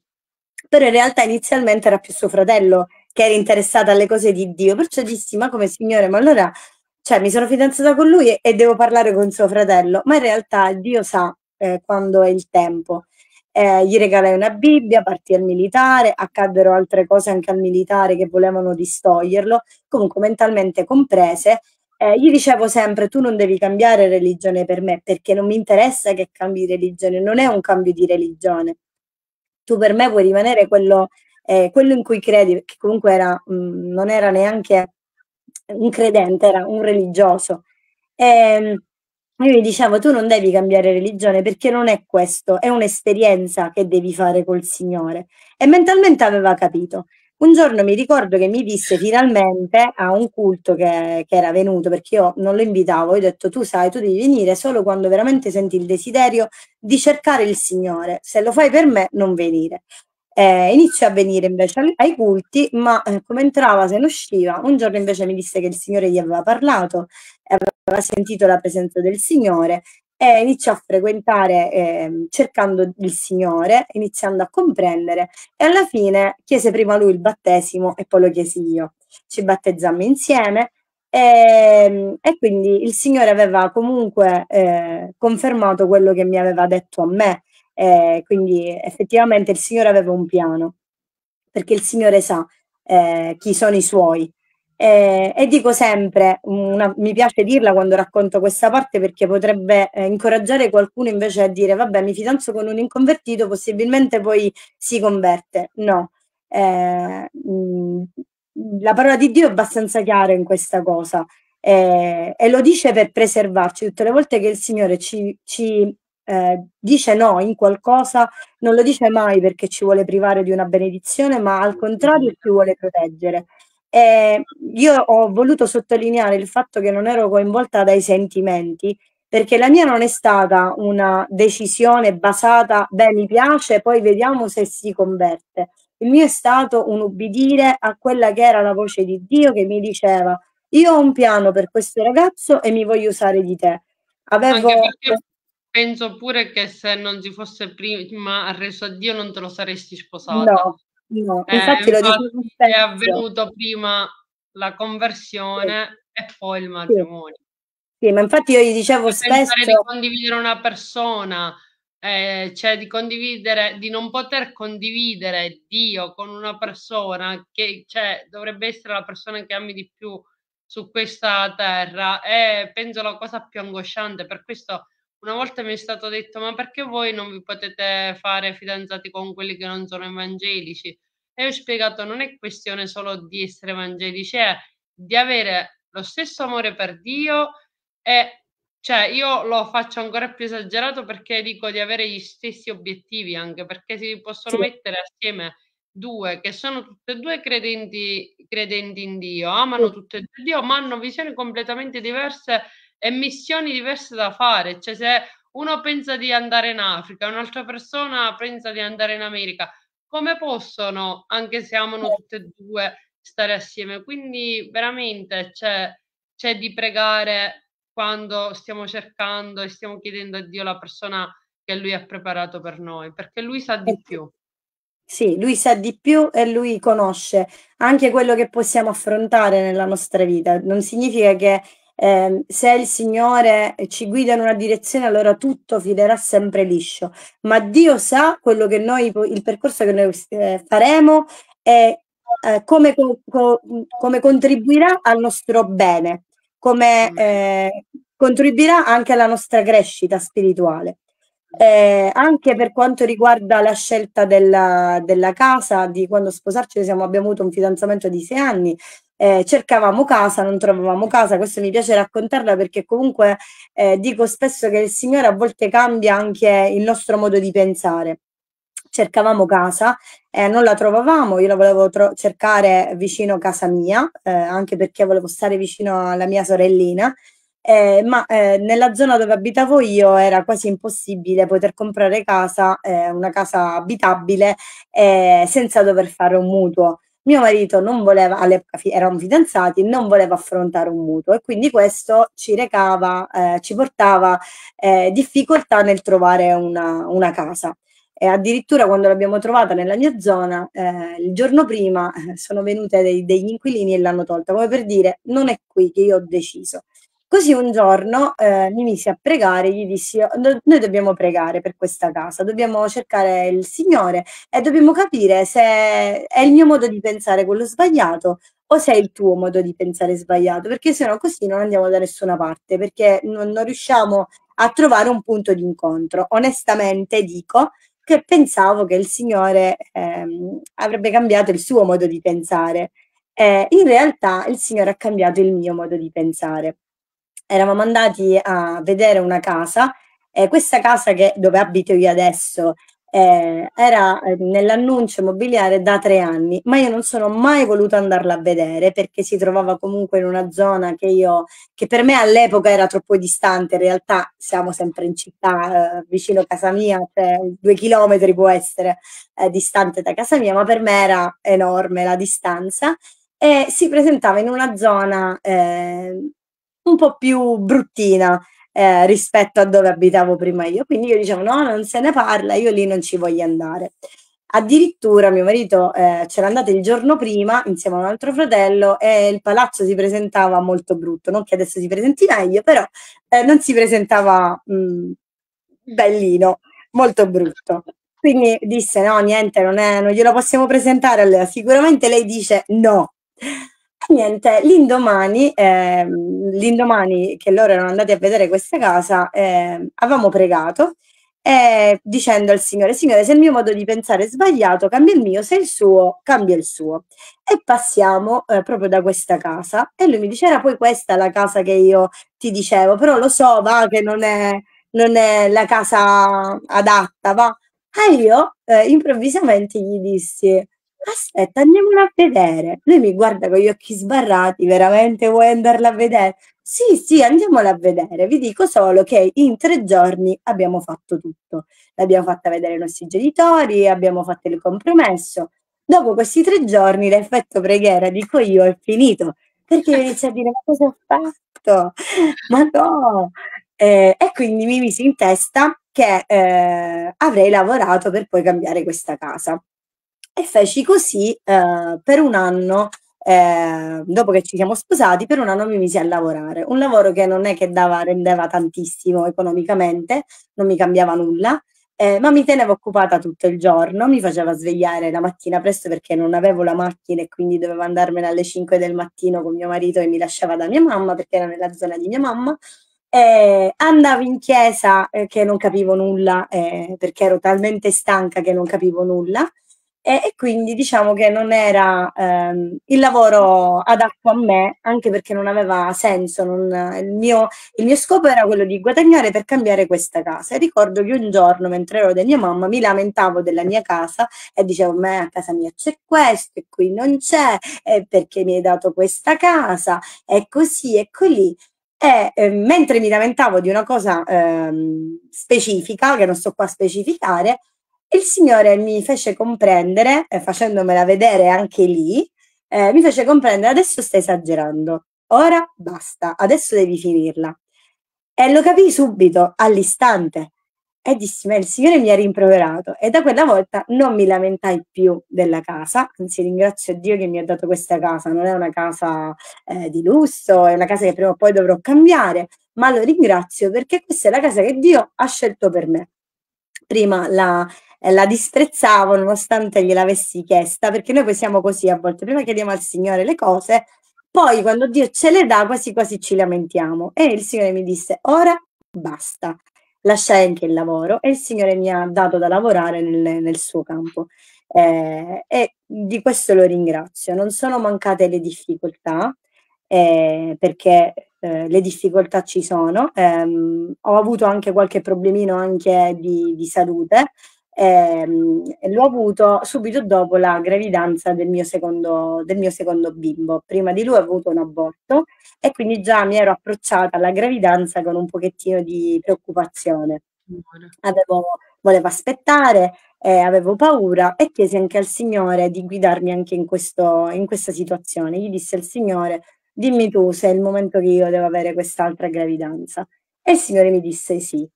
Però in realtà inizialmente era più suo fratello che era interessato alle cose di Dio, perciò dissi ma come signore, ma allora cioè mi sono fidanzata con lui e, e devo parlare con suo fratello, ma in realtà Dio sa eh, quando è il tempo. Eh, gli regalai una Bibbia, partì al militare, accaddero altre cose anche al militare che volevano distoglierlo, comunque mentalmente comprese. Eh, gli dicevo sempre: Tu non devi cambiare religione per me perché non mi interessa che cambi religione, non è un cambio di religione. Tu per me vuoi rimanere quello, eh, quello in cui credi, perché comunque era, mh, mm, non era neanche un credente, era un religioso. E ehm, io gli dicevo, tu non devi cambiare religione perché non è questo, è un'esperienza che devi fare col Signore. E mentalmente aveva capito. Un giorno mi ricordo che mi disse finalmente a un culto che, che, era venuto, perché io non lo invitavo, io ho detto tu sai, tu devi venire solo quando veramente senti il desiderio di cercare il Signore, se lo fai per me non venire. Eh, iniziò a venire invece ai culti, ma eh, come entrava se ne usciva. Un giorno invece mi disse che il Signore gli aveva parlato, aveva sentito la presenza del Signore e iniziò a frequentare eh, cercando il Signore, iniziando a comprendere e alla fine chiese prima lui il battesimo e poi lo chiesi io. Ci battezzammo insieme e, ehm, e quindi il Signore aveva comunque eh, confermato quello che mi aveva detto a me eh, quindi effettivamente il Signore aveva un piano, perché il Signore sa eh, chi sono i suoi. Eh, e dico sempre, una, mi piace dirla quando racconto questa parte perché potrebbe eh, incoraggiare qualcuno invece a dire vabbè mi fidanzo con un inconvertito, possibilmente poi si converte. No, eh, mh, la parola di Dio è abbastanza chiara in questa cosa eh, e lo dice per preservarci tutte le volte che il Signore ci, ci eh, dice no in qualcosa, non lo dice mai perché ci vuole privare di una benedizione, ma al contrario ci vuole proteggere. E io ho voluto sottolineare il fatto che non ero coinvolta dai sentimenti, perché la mia non è stata una decisione basata, beh mi piace, poi vediamo se si converte. Il mio è stato un ubbidire a quella che era la voce di Dio che mi diceva, io ho un piano per questo ragazzo e mi voglio usare di te. Avevo... Anche perché Penso pure che se non si fosse prima reso a Dio non te lo saresti sposato. No, no. Eh, infatti, infatti dico è avvenuto prima la conversione sì. e poi il matrimonio. Sì. sì. ma infatti io gli dicevo cioè, e spesso... di condividere una persona, eh, cioè di condividere, di non poter condividere Dio con una persona che cioè, dovrebbe essere la persona che ami di più su questa terra è eh, penso la cosa più angosciante, per questo una volta mi è stato detto: Ma perché voi non vi potete fare fidanzati con quelli che non sono evangelici? E ho spiegato: Non è questione solo di essere evangelici, è di avere lo stesso amore per Dio e cioè io lo faccio ancora più esagerato perché dico di avere gli stessi obiettivi anche perché si possono sì. mettere assieme due che sono tutte e due credenti, credenti in Dio, amano tutte e due Dio, ma hanno visioni completamente diverse e missioni diverse da fare. Cioè, se uno pensa di andare in Africa, un'altra persona pensa di andare in America, come possono, anche se amano tutte e due, stare assieme? Quindi veramente c'è, c'è di pregare quando stiamo cercando e stiamo chiedendo a Dio la persona che Lui ha preparato per noi, perché Lui sa di eh più. Sì, lui sa di più e lui conosce anche quello che possiamo affrontare nella nostra vita. Non significa che eh, se il Signore ci guida in una direzione, allora tutto filerà sempre liscio. Ma Dio sa quello che noi, il percorso che noi eh, faremo e eh, come, co, come, contribuirà al nostro bene, come mm. eh, contribuirà anche alla nostra crescita spirituale. Eh, anche per quanto riguarda la scelta della, della casa, di quando sposarci, siamo, abbiamo avuto un fidanzamento di sei anni, eh, cercavamo casa, non trovavamo casa, questo mi piace raccontarla perché comunque eh, dico spesso che il Signore a volte cambia anche il nostro modo di pensare. Cercavamo casa, eh, non la trovavamo, io la volevo cercare vicino casa mia, eh, anche perché volevo stare vicino alla mia sorellina, eh, ma eh, nella zona dove abitavo io era quasi impossibile poter comprare casa, eh, una casa abitabile, eh, senza dover fare un mutuo. Mio marito non voleva, all'epoca eravamo fidanzati, non voleva affrontare un mutuo e quindi questo ci recava, eh, ci portava eh, difficoltà nel trovare una, una casa. E addirittura quando l'abbiamo trovata nella mia zona, eh, il giorno prima eh, sono venute dei, degli inquilini e l'hanno tolta, come per dire non è qui che io ho deciso. Così un giorno eh, mi misi a pregare, gli dissi, oh, noi dobbiamo pregare per questa casa, dobbiamo cercare il Signore e dobbiamo capire se è il mio modo di pensare quello sbagliato o se è il tuo modo di pensare sbagliato, perché se no così non andiamo da nessuna parte, perché non, non riusciamo a trovare un punto di incontro. Onestamente dico che pensavo che il Signore ehm, avrebbe cambiato il suo modo di pensare. Eh, in realtà il Signore ha cambiato il mio modo di pensare eravamo andati a vedere una casa, eh, questa casa che, dove abito io adesso eh, era eh, nell'annuncio immobiliare da tre anni, ma io non sono mai voluta andarla a vedere perché si trovava comunque in una zona che, io, che per me all'epoca era troppo distante, in realtà siamo sempre in città, eh, vicino a casa mia, cioè, due chilometri può essere eh, distante da casa mia, ma per me era enorme la distanza e si presentava in una zona eh, un po' più bruttina eh, rispetto a dove abitavo prima io. Quindi io dicevo no, non se ne parla, io lì non ci voglio andare. Addirittura mio marito eh, c'era andato il giorno prima insieme a un altro fratello e il palazzo si presentava molto brutto, non che adesso si presenti meglio, però eh, non si presentava mh, mm, bellino, molto brutto. Quindi disse no, niente, non, è, non glielo possiamo presentare a lei. Sicuramente lei dice no. Niente, l'indomani, eh, l'indomani che loro erano andati a vedere questa casa, eh, avevamo pregato eh, dicendo al Signore, Signore, se il mio modo di pensare è sbagliato, cambia il mio, se il suo, cambia il suo. E passiamo eh, proprio da questa casa. E lui mi dice, era poi questa la casa che io ti dicevo, però lo so, va, che non è, non è la casa adatta, va. E io eh, improvvisamente gli dissi, aspetta, andiamola a vedere. Lui mi guarda con gli occhi sbarrati, veramente vuoi andarla a vedere? Sì, sì, andiamola a vedere. Vi dico solo che in tre giorni abbiamo fatto tutto. L'abbiamo fatta vedere i nostri genitori, abbiamo fatto il compromesso. Dopo questi tre giorni l'effetto preghiera, dico io, è finito. Perché io inizio a dire, ma cosa ho fatto? Ma no! Eh, e quindi mi misi in testa che eh, avrei lavorato per poi cambiare questa casa e feci così eh, per un anno. Eh, dopo che ci siamo sposati, per un anno mi misi a lavorare. Un lavoro che non è che dava, rendeva tantissimo economicamente, non mi cambiava nulla, eh, ma mi tenevo occupata tutto il giorno, mi faceva svegliare la mattina presto perché non avevo la macchina e quindi dovevo andarmene alle 5 del mattino con mio marito e mi lasciava da mia mamma perché era nella zona di mia mamma. Eh, andavo in chiesa eh, che non capivo nulla eh, perché ero talmente stanca che non capivo nulla. E, e, quindi diciamo che non era ehm, il lavoro adatto a me, anche perché non aveva senso. Non, il, mio, il, mio, scopo era quello di guadagnare per cambiare questa casa. E ricordo che un giorno, mentre ero da mia mamma, mi lamentavo della mia casa e dicevo: Ma a casa mia c'è questo, e qui non c'è, e perché mi hai dato questa casa, e così, e così. E eh, mentre mi lamentavo di una cosa ehm, specifica, che non sto qua a specificare, e il Signore mi fece comprendere, eh, facendomela vedere anche lì, eh, mi fece comprendere adesso stai esagerando, ora basta, adesso devi finirla. E lo capii subito, all'istante. E dissi, ma il Signore mi ha rimproverato. E da quella volta non mi lamentai più della casa, anzi ringrazio Dio che mi ha dato questa casa. Non è una casa eh, di lusso, è una casa che prima o poi dovrò cambiare, ma lo ringrazio perché questa è la casa che Dio ha scelto per me. Prima la, la disprezzavo nonostante gliel'avessi chiesta, perché noi poi siamo così a volte, prima chiediamo al Signore le cose, poi quando Dio ce le dà quasi quasi ci lamentiamo. E il Signore mi disse, ora basta, lasciai anche il lavoro e il Signore mi ha dato da lavorare nel, nel suo campo. Eh, e di questo lo ringrazio. Non sono mancate le difficoltà, eh, perché eh, le difficoltà ci sono. Ehm, ho avuto anche qualche problemino anche di, di salute, ehm, l'ho avuto subito dopo la gravidanza del mio, secondo, del mio secondo bimbo. Prima di lui ho avuto un aborto e quindi già mi ero approcciata alla gravidanza con un pochettino di preoccupazione. Avevo, volevo aspettare, eh, avevo paura e chiesi anche al Signore di guidarmi anche in, questo, in questa situazione. Gli disse al Signore, dimmi tu se è il momento che io devo avere quest'altra gravidanza. E il Signore mi disse sì.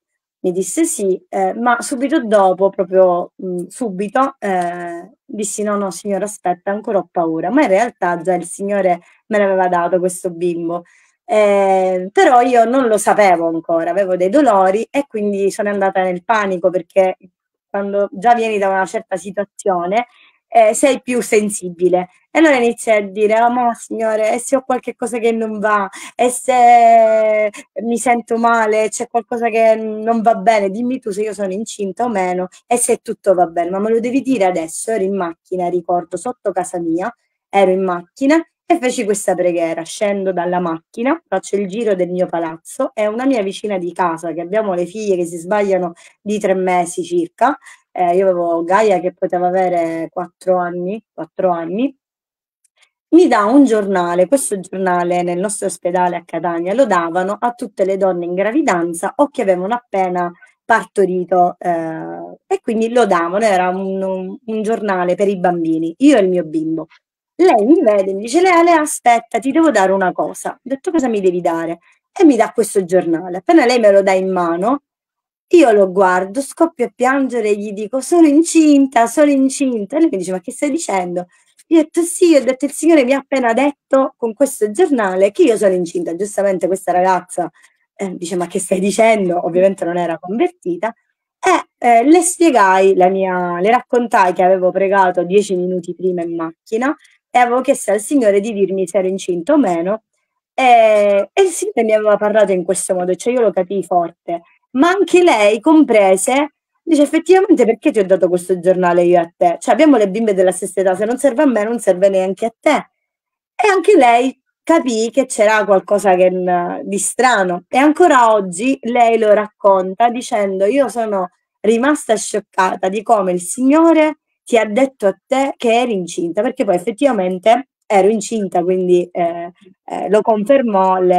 Mi disse sì, eh, ma subito dopo, proprio mh, mm, subito, eh, dissi no, no signore, aspetta, ancora ho paura. Ma in realtà già il signore me l'aveva dato questo bimbo. Eh, però io non lo sapevo ancora, avevo dei dolori e quindi sono andata nel panico perché quando già vieni da una certa situazione eh, sei più sensibile. E allora inizi a dire, oh, ah, ma signore, e se ho qualche cosa che non va, e se eh, mi sento male, c'è qualcosa che non va bene, dimmi tu se io sono incinta o meno, e se tutto va bene, ma me lo devi dire adesso, ero in macchina, ricordo, sotto casa mia, ero in macchina e feci questa preghiera. Scendo dalla macchina, faccio il giro del mio palazzo e una mia vicina di casa, che abbiamo le figlie che si sbagliano di tre mesi circa, eh, io avevo Gaia che poteva avere 4 anni, 4 anni, mi dà un giornale, questo giornale nel nostro ospedale a Catania lo davano a tutte le donne in gravidanza o che avevano appena partorito eh, e quindi lo davano, era un, un, giornale per i bambini, io e il mio bimbo. Lei mi vede e mi dice, Lea, Lea, aspetta, ti devo dare una cosa. Ho detto, cosa mi devi dare? E mi dà questo giornale. Appena lei me lo dà in mano, io lo guardo, scoppio a piangere e gli dico sono incinta, sono incinta. E lui mi dice ma che stai dicendo? Io ho detto sì, ho detto il signore mi ha appena detto con questo giornale che io sono incinta. Giustamente questa ragazza eh, dice ma che stai dicendo? Ovviamente non era convertita. E eh, le spiegai, la mia, le raccontai che avevo pregato dieci minuti prima in macchina e avevo chiesto al Signore di dirmi se ero incinta o meno. E, e il Signore mi aveva parlato in questo modo, cioè io lo capii forte ma anche lei comprese, dice effettivamente perché ti ho dato questo giornale io a te? Cioè abbiamo le bimbe della stessa età, se non serve a me non serve neanche a te. E anche lei capì che c'era qualcosa che, mm, di strano e ancora oggi lei lo racconta dicendo io sono rimasta scioccata di come il Signore ti ha detto a te che eri incinta, perché poi effettivamente ero incinta, quindi eh, eh, lo confermò le,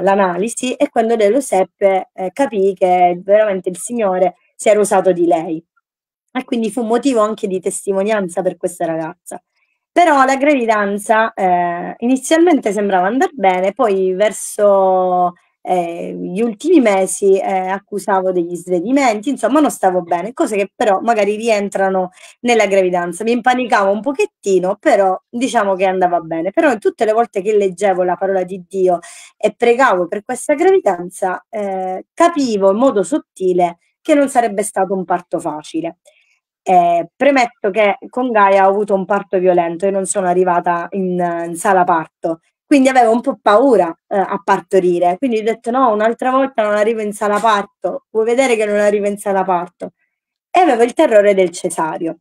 l'analisi e quando lei lo seppe eh, capì che veramente il Signore si era usato di lei. E quindi fu motivo anche di testimonianza per questa ragazza. Però la gravidanza eh, inizialmente sembrava andare bene, poi verso eh, gli ultimi mesi eh, accusavo degli svedimenti, insomma non stavo bene, cose che però magari rientrano nella gravidanza. Mi impanicavo un pochettino, però diciamo che andava bene. Però tutte le volte che leggevo la parola di Dio e pregavo per questa gravidanza, eh, capivo in modo sottile che non sarebbe stato un parto facile. Eh, premetto che con Gaia ho avuto un parto violento, e non sono arrivata in, in sala parto, quindi avevo un po' paura eh, a partorire, quindi ho detto no, un'altra volta non arrivo in sala parto, vuoi vedere che non arrivo in sala parto? E avevo il terrore del cesario.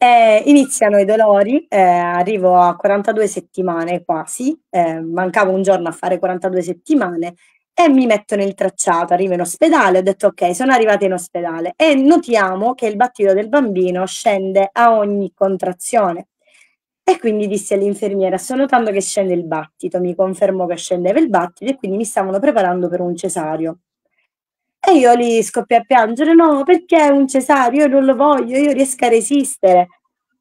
Eh, iniziano i dolori, eh, arrivo a 42 settimane quasi, eh, mancavo un giorno a fare 42 settimane e mi metto nel tracciato, arrivo in ospedale, ho detto ok, sono arrivata in ospedale e notiamo che il battito del bambino scende a ogni contrazione. E quindi dissi all'infermiera, sto notando che scende il battito, mi confermò che scendeva il battito e quindi mi stavano preparando per un cesario. E io lì scoppiai a piangere, no, perché un cesario? Io non lo voglio, io riesco a resistere.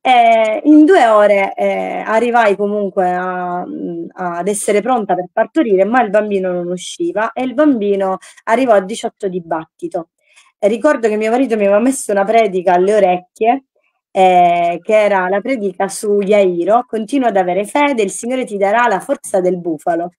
E in due ore eh, arrivai comunque a, ad essere pronta per partorire, ma il bambino non usciva e il bambino arrivò a 18 di battito. E ricordo che mio marito mi aveva messo una predica alle orecchie eh, che era la predica su Yairo, continua ad avere fede, il Signore ti darà la forza del bufalo.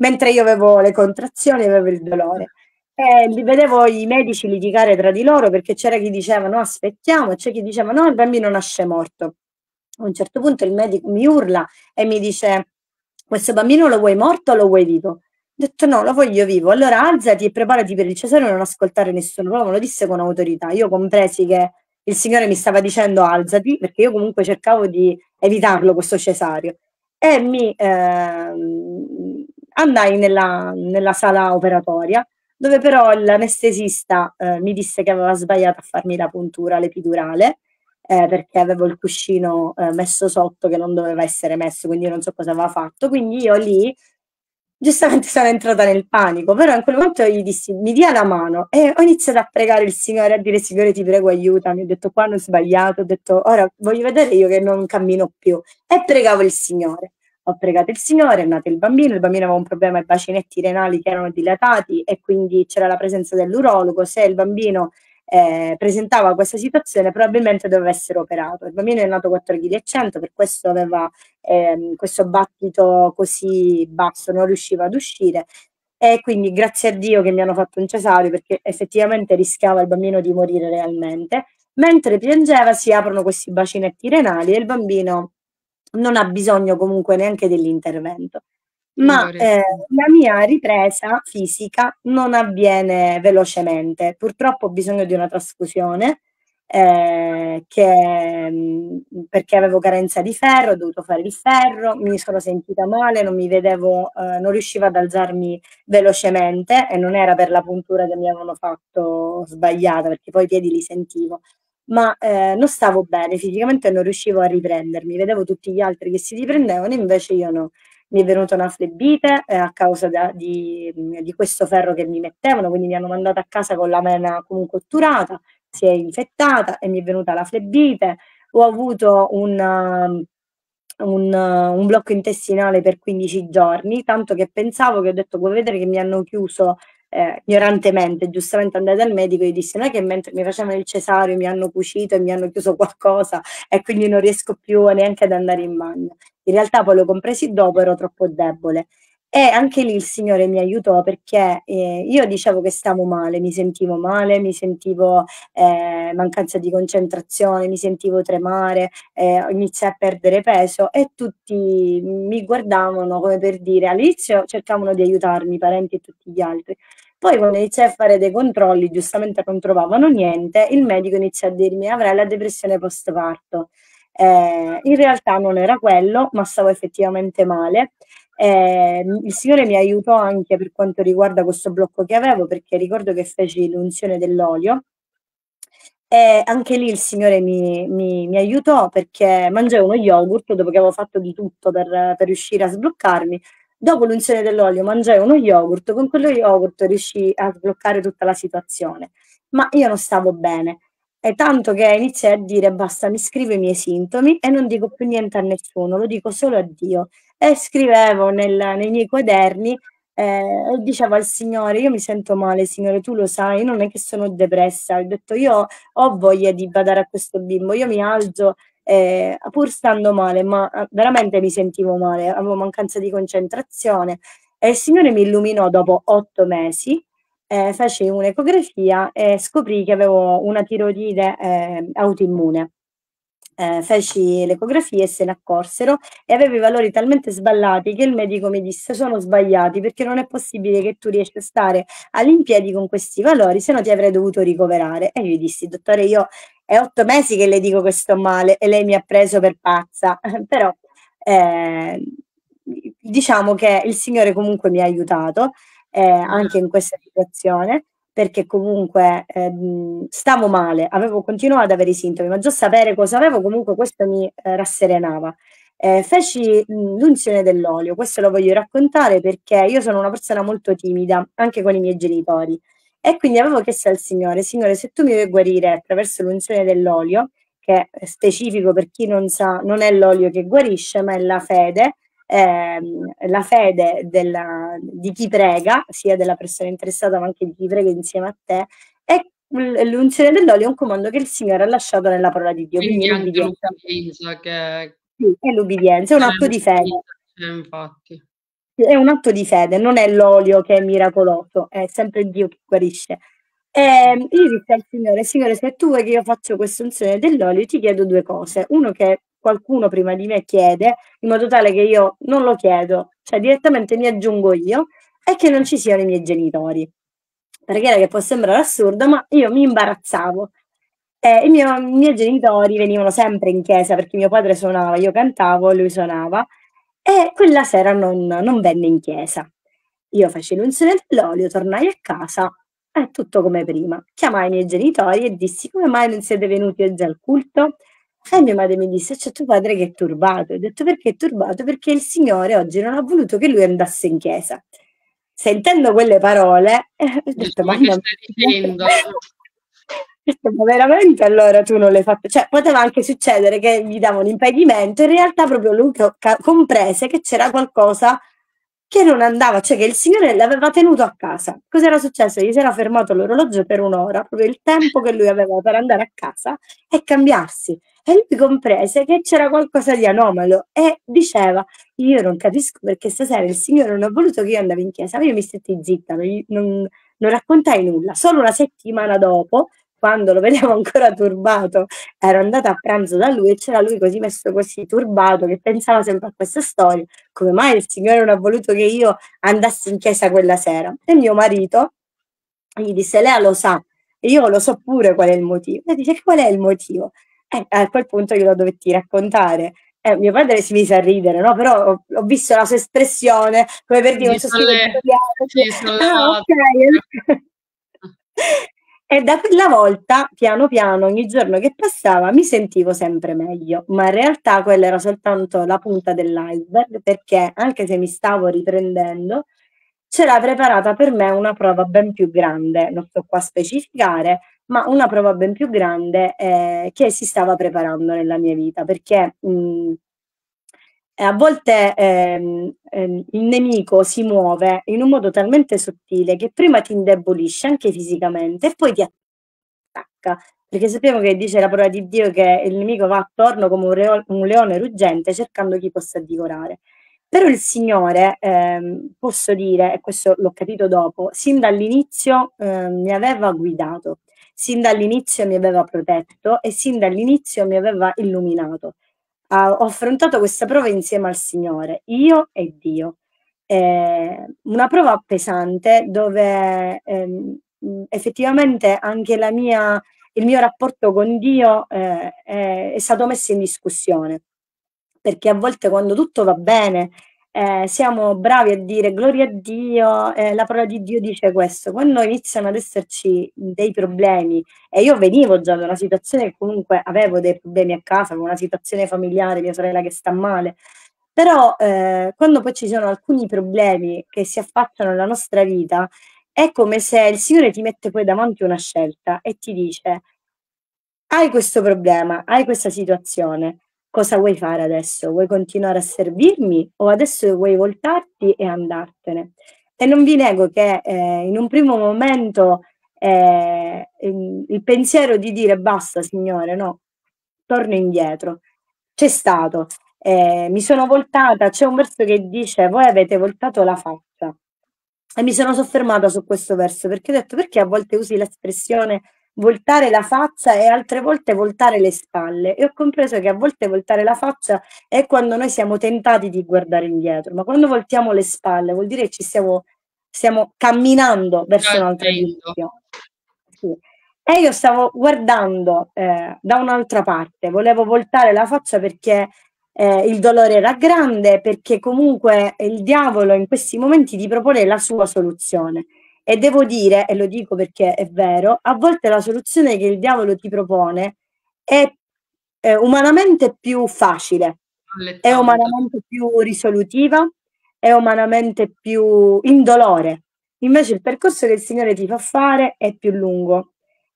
Mentre io avevo le contrazioni, avevo il dolore. E li vedevo i medici litigare tra di loro perché c'era chi diceva no aspettiamo, c'è chi diceva no il bambino nasce morto. A un certo punto il medico mi urla e mi dice questo bambino lo vuoi morto o lo vuoi vivo? Ho detto no, lo voglio vivo. Allora alzati e preparati per il cesareo e non ascoltare nessuno. Proprio me lo disse con autorità. Io compresi che il Signore mi stava dicendo alzati, perché io comunque cercavo di evitarlo questo cesario. E mi eh, andai nella, nella, sala operatoria, dove però l'anestesista eh, mi disse che aveva sbagliato a farmi la puntura, l'epidurale, eh, perché avevo il cuscino eh, messo sotto che non doveva essere messo, quindi io non so cosa aveva fatto. Quindi io lì giustamente sono entrata nel panico, però in quel momento gli dissi mi dia la mano e ho iniziato a pregare il Signore, a dire Signore ti prego aiutami, ho detto qua non ho sbagliato, ho detto ora voglio vedere io che non cammino più e pregavo il Signore. Ho pregato il Signore, è nato il bambino, il bambino aveva un problema ai bacinetti renali che erano dilatati e quindi c'era la presenza dell'urologo, se il bambino eh, presentava questa situazione probabilmente doveva essere operato. Il bambino è nato 4,1 kg, per questo aveva ehm, questo battito così basso, non riusciva ad uscire. E quindi grazie a Dio che mi hanno fatto un cesario perché effettivamente rischiava il bambino di morire realmente. Mentre piangeva si aprono questi bacinetti renali e il bambino non ha bisogno comunque neanche dell'intervento ma eh, la mia ripresa fisica non avviene velocemente. Purtroppo ho bisogno di una trasfusione eh, che, mm, perché avevo carenza di ferro, ho dovuto fare il ferro, mi sono sentita male, non mi vedevo, eh, non riuscivo ad alzarmi velocemente e non era per la puntura che mi avevano fatto sbagliata perché poi i piedi li sentivo ma eh, non stavo bene fisicamente non riuscivo a riprendermi, vedevo tutti gli altri che si riprendevano, invece io no mi è venuta una flebite eh, a causa da, di, di, questo ferro che mi mettevano, quindi mi hanno mandato a casa con la mena comunque otturata, si è infettata e mi è venuta la flebite, ho avuto un, um, un, uh, un blocco intestinale per 15 giorni, tanto che pensavo che ho detto, vuoi vedere che mi hanno chiuso eh, ignorantemente, giustamente andai dal medico e gli disse: Non è che mentre mi facevano il cesario mi hanno cucito e mi hanno chiuso qualcosa e quindi non riesco più neanche ad andare in bagno in realtà poi lo compresi dopo, ero troppo debole. E anche lì il Signore mi aiutò perché eh, io dicevo che stavo male, mi sentivo male, mi sentivo eh, mancanza di concentrazione, mi sentivo tremare, eh, iniziai a perdere peso e tutti mi guardavano come per dire, all'inizio cercavano di aiutarmi, i parenti e tutti gli altri. Poi quando iniziai a fare dei controlli, giustamente non trovavano niente, il medico iniziò a dirmi avrai la depressione post parto. Eh, in realtà non era quello, ma stavo effettivamente male. Eh, il Signore mi aiutò anche per quanto riguarda questo blocco che avevo, perché ricordo che feci l'unzione dell'olio. E anche lì il Signore mi, mi, mi aiutò perché mangiai uno yogurt dopo che avevo fatto di tutto per, per riuscire a sbloccarmi. Dopo l'unzione dell'olio mangiai uno yogurt, con quello yogurt riuscii a sbloccare tutta la situazione, ma io non stavo bene. È tanto che iniziai a dire basta, mi scrivo i miei sintomi e non dico più niente a nessuno, lo dico solo a Dio. E scrivevo nel, nei miei quaderni eh, dicevo al Signore, io mi sento male, Signore, tu lo sai, non è che sono depressa, ho detto io ho voglia di badare a questo bimbo, io mi alzo eh, pur stando male, ma eh, veramente mi sentivo male, avevo mancanza di concentrazione e il Signore mi illuminò dopo otto mesi eh, feci un'ecografia e scoprì che avevo una tiroidide eh, autoimmune. Eh, feci l'ecografia e se ne accorsero e avevo i valori talmente sballati che il medico mi disse sono sbagliati perché non è possibile che tu riesci a stare all'impiedi con questi valori se no ti avrei dovuto ricoverare e io gli dissi dottore io è otto mesi che le dico che sto male e lei mi ha preso per pazza però eh, diciamo che il Signore comunque mi ha aiutato eh, anche in questa situazione perché comunque ehm, stavo male, avevo continuato ad avere i sintomi, ma già sapere cosa avevo comunque questo mi eh, rasserenava. Eh, feci l'unzione dell'olio, questo lo voglio raccontare perché io sono una persona molto timida, anche con i miei genitori, e quindi avevo chiesto al Signore, Signore, se tu mi vuoi guarire attraverso l'unzione dell'olio, che è specifico per chi non sa, non è l'olio che guarisce, ma è la fede, ehm, la fede della, di chi prega, sia della persona interessata ma anche di chi prega insieme a te, è l'unzione dell'olio è un comando che il Signore ha lasciato nella parola di Dio. Quindi, quindi l'ubbidienza. l'ubbidienza che... Sì, è l'ubbidienza, è un eh, atto di fede. Infatti. È un atto di fede, non è l'olio che è miracoloso, è sempre Dio che guarisce. E ehm, io dico al Signore, Signore, se tu vuoi che io faccia questa unzione dell'olio, ti chiedo due cose. Uno che qualcuno prima di me chiede, in modo tale che io non lo chiedo, cioè direttamente mi aggiungo io, e che non ci siano i miei genitori. Perché che può sembrare assurdo, ma io mi imbarazzavo. Eh, i, miei genitori venivano sempre in chiesa perché mio padre suonava, io cantavo, lui suonava e quella sera non, non venne in chiesa. Io feci l'unzione dell'olio, tornai a casa è tutto come prima. Chiamai i miei genitori e dissi: Come mai non siete venuti oggi al culto? E mia madre mi disse, C'è tuo padre che è turbato. Ho detto perché è turbato? Perché il Signore oggi non ha voluto che lui andasse in chiesa. Sentendo quelle parole, eh, ho detto, ma, non... ma veramente allora tu non l'hai fatto? Cioè poteva anche succedere che gli davano impedimento, in realtà proprio lui comprese che c'era qualcosa che non andava, cioè che il Signore l'aveva tenuto a casa. Cos'era successo? Gli si era fermato l'orologio per un'ora, proprio il tempo che lui aveva per andare a casa e cambiarsi e lui comprese che c'era qualcosa di anomalo e diceva io non capisco perché stasera il Signore non ha voluto che io andavo in chiesa, ma io mi stetti zitta, non, non, raccontai nulla. Solo una settimana dopo, quando lo vedevo ancora turbato, ero andata a pranzo da lui e c'era lui così messo così turbato che pensava sempre a questa storia, come mai il Signore non ha voluto che io andassi in chiesa quella sera. E mio marito gli disse, Lea lo sa, e io lo so pure qual è il motivo. E dice, qual è il motivo? E eh, a quel punto glielo dovetti raccontare. Eh, mio padre si mise a ridere, no? Però ho, ho visto la sua espressione, come per dire, non so scrivere E da quella volta, piano piano, ogni giorno che passava, mi sentivo sempre meglio, ma in realtà quella era soltanto la punta dell'iceberg, perché anche se mi stavo riprendendo, c'era preparata per me una prova ben più grande, non sto qua a specificare, ma una prova ben più grande eh, che si stava preparando nella mia vita, perché mh, a volte ehm, ehm, il nemico si muove in un modo talmente sottile che prima ti indebolisce anche fisicamente e poi ti attacca. Perché sappiamo che dice la parola di Dio che il nemico va attorno come un, reo- un leone ruggente cercando chi possa divorare. Però il Signore, ehm, posso dire, e questo l'ho capito dopo, sin dall'inizio ehm, mi aveva guidato sin dall'inizio mi aveva protetto e sin dall'inizio mi aveva illuminato. Uh, ho affrontato questa prova insieme al Signore, io e Dio. Eh, una prova pesante dove ehm, effettivamente anche mia, il mio rapporto con Dio eh, è, è stato messo in discussione, perché a volte quando tutto va bene eh, siamo bravi a dire gloria a Dio, eh, la parola di Dio dice questo. Quando iniziano ad esserci dei problemi, e io venivo già da una situazione che comunque avevo dei problemi a casa, una situazione familiare, mia sorella che sta male, però eh, quando poi ci sono alcuni problemi che si affacciano alla nostra vita, è come se il Signore ti mette poi davanti una scelta e ti dice hai questo problema, hai questa situazione, cosa vuoi fare adesso? Vuoi continuare a servirmi o adesso vuoi voltarti e andartene? E non vi nego che eh, in un primo momento eh, il pensiero di dire basta signore, no, torno indietro, c'è stato, eh, mi sono voltata, c'è un verso che dice voi avete voltato la faccia e mi sono soffermata su questo verso perché ho detto perché a volte usi l'espressione voltare la faccia e altre volte voltare le spalle e ho compreso che a volte voltare la faccia è quando noi siamo tentati di guardare indietro, ma quando voltiamo le spalle vuol dire che ci stiamo, stiamo camminando verso un'altra direzione. Sì. E io stavo guardando eh, da un'altra parte, volevo voltare la faccia perché eh, il dolore era grande, perché comunque il diavolo in questi momenti ti propone la sua soluzione e devo dire, e lo dico perché è vero, a volte la soluzione che il diavolo ti propone è, è umanamente più facile, è umanamente più risolutiva, è umanamente più indolore. Invece il percorso che il Signore ti fa fare è più lungo.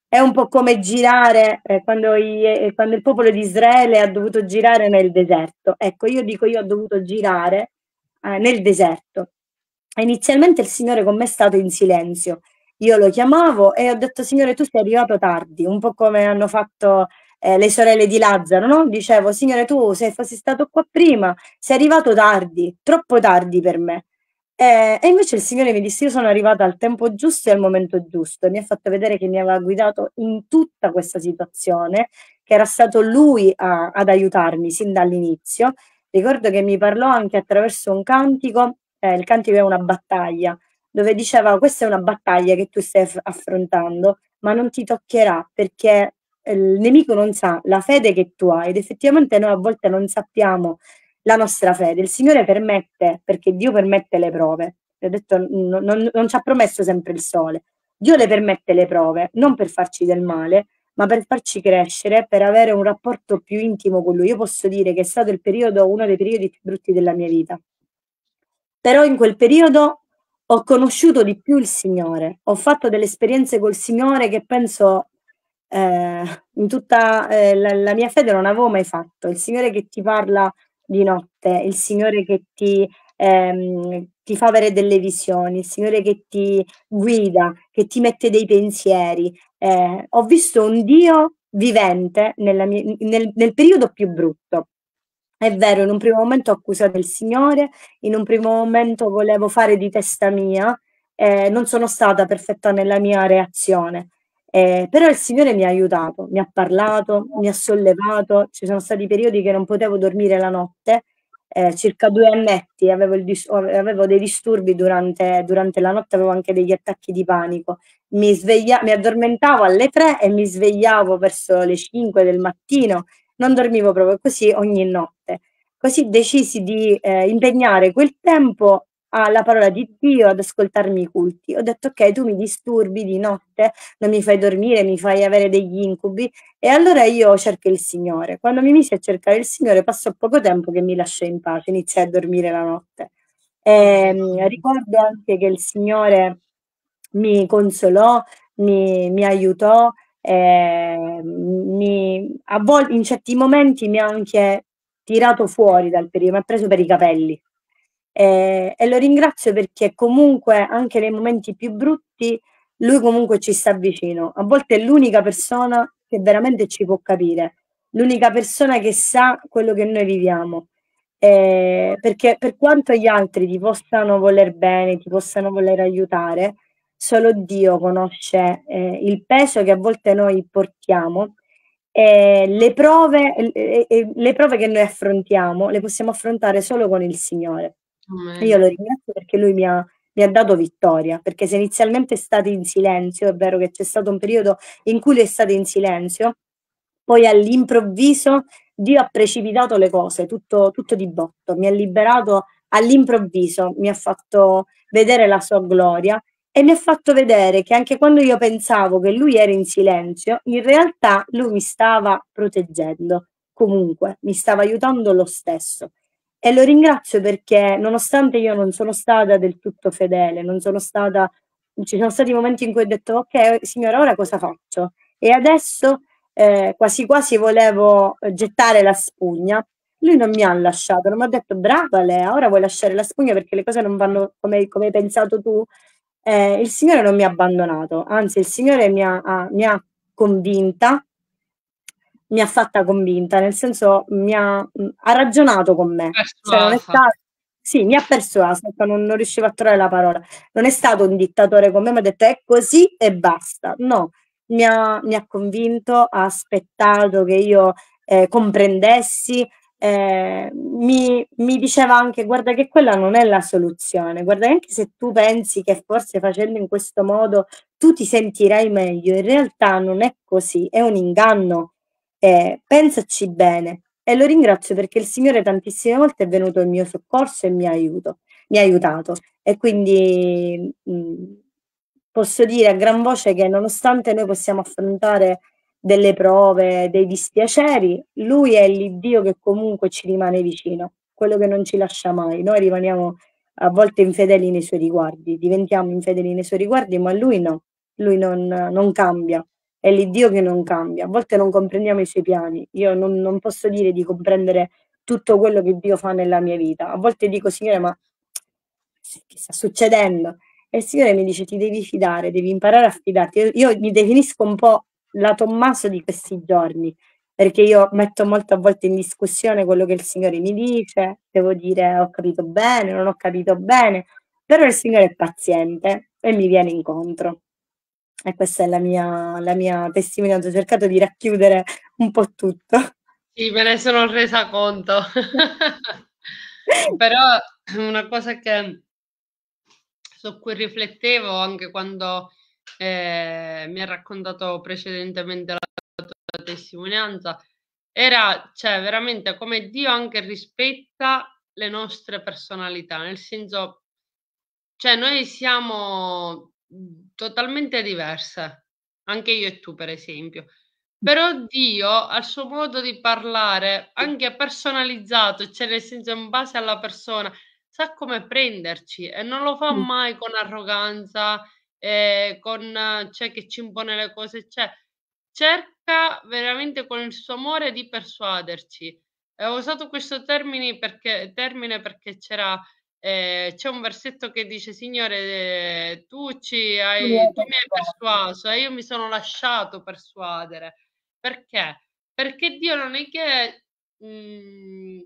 È un po' come girare eh, quando, i, eh, quando il popolo di Israele ha dovuto girare nel deserto. Ecco, io dico io ho dovuto girare eh, nel deserto Inizialmente il Signore con me è stato in silenzio. Io lo chiamavo e ho detto, Signore, tu sei arrivato tardi, un po' come hanno fatto eh, le sorelle di Lazzaro, no? Dicevo, Signore, tu se fossi stato qua prima, sei arrivato tardi, troppo tardi per me. Eh, e invece il Signore mi disse: Io sono arrivata al tempo giusto e al momento giusto, e mi ha fatto vedere che mi aveva guidato in tutta questa situazione, che era stato Lui a, ad aiutarmi sin dall'inizio. Ricordo che mi parlò anche attraverso un cantico eh, il cantico è una battaglia, dove diceva questa è una battaglia che tu stai affrontando, ma non ti toccherà perché eh, il nemico non sa la fede che tu hai ed effettivamente noi a volte non sappiamo la nostra fede. Il Signore permette, perché Dio permette le prove. Ho detto, non, non, non ci ha promesso sempre il sole. Dio le permette le prove, non per farci del male, ma per farci crescere, per avere un rapporto più intimo con Lui. Io posso dire che è stato periodo, uno dei periodi più brutti della mia vita però in quel periodo ho conosciuto di più il Signore, ho fatto delle esperienze col Signore che penso eh, in tutta eh, la, la, mia fede non avevo mai fatto. Il Signore che ti parla di notte, il Signore che ti, ehm, ti fa avere delle visioni, il Signore che ti guida, che ti mette dei pensieri. Eh, ho visto un Dio vivente mia, nel, nel periodo più brutto. È vero, in un primo momento ho accusato il Signore, in un primo momento volevo fare di testa mia, eh, non sono stata perfetta nella mia reazione, eh, però il Signore mi ha aiutato, mi ha parlato, mi ha sollevato, ci sono stati periodi che non potevo dormire la notte, eh, circa due annetti avevo, dis- avevo dei disturbi durante, durante, la notte, avevo anche degli attacchi di panico, mi, sveglia- mi addormentavo alle tre e mi svegliavo verso le cinque del mattino non dormivo proprio così ogni notte. Così decisi di eh, impegnare quel tempo alla parola di Dio, ad ascoltarmi i culti. Ho detto ok, tu mi disturbi di notte, non mi fai dormire, mi fai avere degli incubi e allora io cerco il Signore. Quando mi misi a cercare il Signore passò poco tempo che mi lasciò in pace, iniziai a dormire la notte. E, ehm, ricordo anche che il Signore mi consolò, mi, mi aiutò, eh, mi, a volte, in certi momenti mi ha anche tirato fuori dal periodo, mi ha preso per i capelli. Eh, e lo ringrazio perché comunque anche nei momenti più brutti lui comunque ci sta vicino. A volte è l'unica persona che veramente ci può capire, l'unica persona che sa quello che noi viviamo. Eh, perché per quanto gli altri ti possano voler bene, ti possano voler aiutare, solo Dio conosce eh, il peso che a volte noi portiamo e le prove, e, le prove che noi affrontiamo le possiamo affrontare solo con il Signore. Amen. Io lo ringrazio perché Lui mi ha, mi ha dato vittoria, perché se inizialmente state in silenzio, è vero che c'è stato un periodo in cui è stato in silenzio, poi all'improvviso Dio ha precipitato le cose, tutto, tutto di botto, mi ha liberato all'improvviso, mi ha fatto vedere la sua gloria e mi ha fatto vedere che anche quando io pensavo che lui era in silenzio, in realtà lui mi stava proteggendo, comunque mi stava aiutando lo stesso. E lo ringrazio perché nonostante io non sono stata del tutto fedele, non sono stata, ci sono stati momenti in cui ho detto ok signora ora cosa faccio? E adesso eh, quasi quasi volevo eh, gettare la spugna, lui non mi ha lasciato, non mi ha detto brava Lea, ora vuoi lasciare la spugna perché le cose non vanno come, come hai pensato tu, eh, il Signore non mi ha abbandonato, anzi il Signore mi ha, ha, mi ha convinta, mi ha fatta convinta, nel senso mi ha, mm, ha ragionato con me. Cioè, non è stato, sì, mi ha persuaso, non, non riuscivo a trovare la parola. Non è stato un dittatore con me, mi ha detto è così e basta. No, mi ha, mi ha convinto, ha aspettato che io eh, comprendessi, eh, mi, mi, diceva anche guarda che quella non è la soluzione, guarda anche se tu pensi che forse facendo in questo modo tu ti sentirai meglio, in realtà non è così, è un inganno, eh, pensaci bene. E lo ringrazio perché il Signore tantissime volte è venuto in mio soccorso e mi, aiuto, mi ha aiutato. E quindi mh, mm, posso dire a gran voce che nonostante noi possiamo affrontare delle prove, dei dispiaceri, lui è l'Iddio che comunque ci rimane vicino, quello che non ci lascia mai. Noi rimaniamo a volte infedeli nei suoi riguardi, diventiamo infedeli nei suoi riguardi, ma lui no, lui non, non cambia, è l'Iddio che non cambia. A volte non comprendiamo i suoi piani, io non, non posso dire di comprendere tutto quello che Dio fa nella mia vita. A volte dico, Signore, ma che sta succedendo? E il Signore mi dice, ti devi fidare, devi imparare a fidarti. Io, io mi definisco un po' la Tommaso di questi giorni, perché io metto molte a volte in discussione quello che il Signore mi dice, devo dire ho capito bene, non ho capito bene, però il Signore è paziente e mi viene incontro. E questa è la mia, la mia testimonianza, ho cercato di racchiudere un po' tutto. Sì, me ne sono resa conto. però una cosa che, su cui riflettevo anche quando eh, mi ha raccontato precedentemente la tua testimonianza, era cioè, veramente come Dio anche rispetta le nostre personalità, nel senso, cioè noi siamo mhmm, totalmente diverse, anche io e tu per esempio, però Dio ha il suo modo di parlare anche personalizzato, cioè nel senso in base alla persona, sa come prenderci e non lo fa mai con arroganza, eh, con c'è eh, cioè, che ci impone le cose, cioè, cerca veramente con il suo amore di persuaderci. Eh, ho usato questo termine perché, termine perché c'era, eh, c'è un versetto che dice Signore, eh, tu, ci hai, tu mi hai persuaso e io mi sono lasciato persuadere. Perché? Perché Dio non è che mh, mm,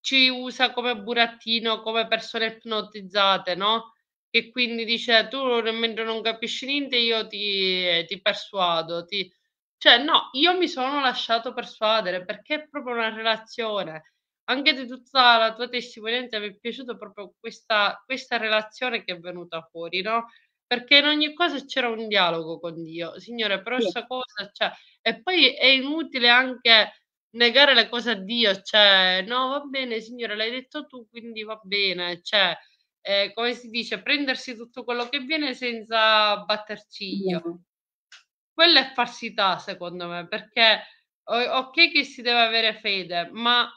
ci usa come burattino, come persone ipnotizzate, no? che quindi dice tu mentre non capisci niente io ti, eh, ti persuado, ti... cioè no, io mi sono lasciato persuadere perché è proprio una relazione. Anche di tutta la tua testimonianza mi è piaciuta proprio questa, questa relazione che è venuta fuori, no? Perché in ogni cosa c'era un dialogo con Dio. Signore, però questa cosa, cioè... E poi è inutile anche negare le cose a Dio, cioè, no, va bene, Signore, l'hai detto tu, quindi va bene, cioè eh, come si dice, prendersi tutto quello che viene senza batterciglio. Mm. Quella è falsità, secondo me, perché ok che si deve avere fede, ma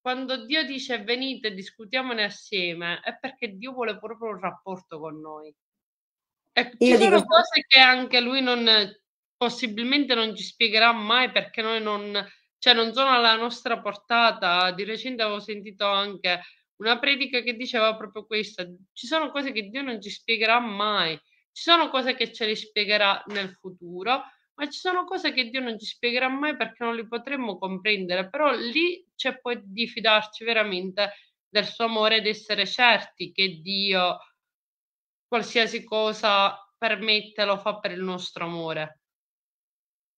quando Dio dice venite, discutiamone assieme, è perché Dio vuole proprio un rapporto con noi. E ci Io sono dico... cose che anche lui non possibilmente non ci spiegherà mai perché noi non, cioè non sono alla nostra portata. Di recente avevo sentito anche una predica che diceva proprio questa, ci sono cose che Dio non ci spiegherà mai, ci sono cose che ce le spiegherà nel futuro, ma ci sono cose che Dio non ci spiegherà mai perché non le potremmo comprendere, però lì c'è poi di fidarci veramente del suo amore ed essere certi che Dio qualsiasi cosa permette lo fa per il nostro amore.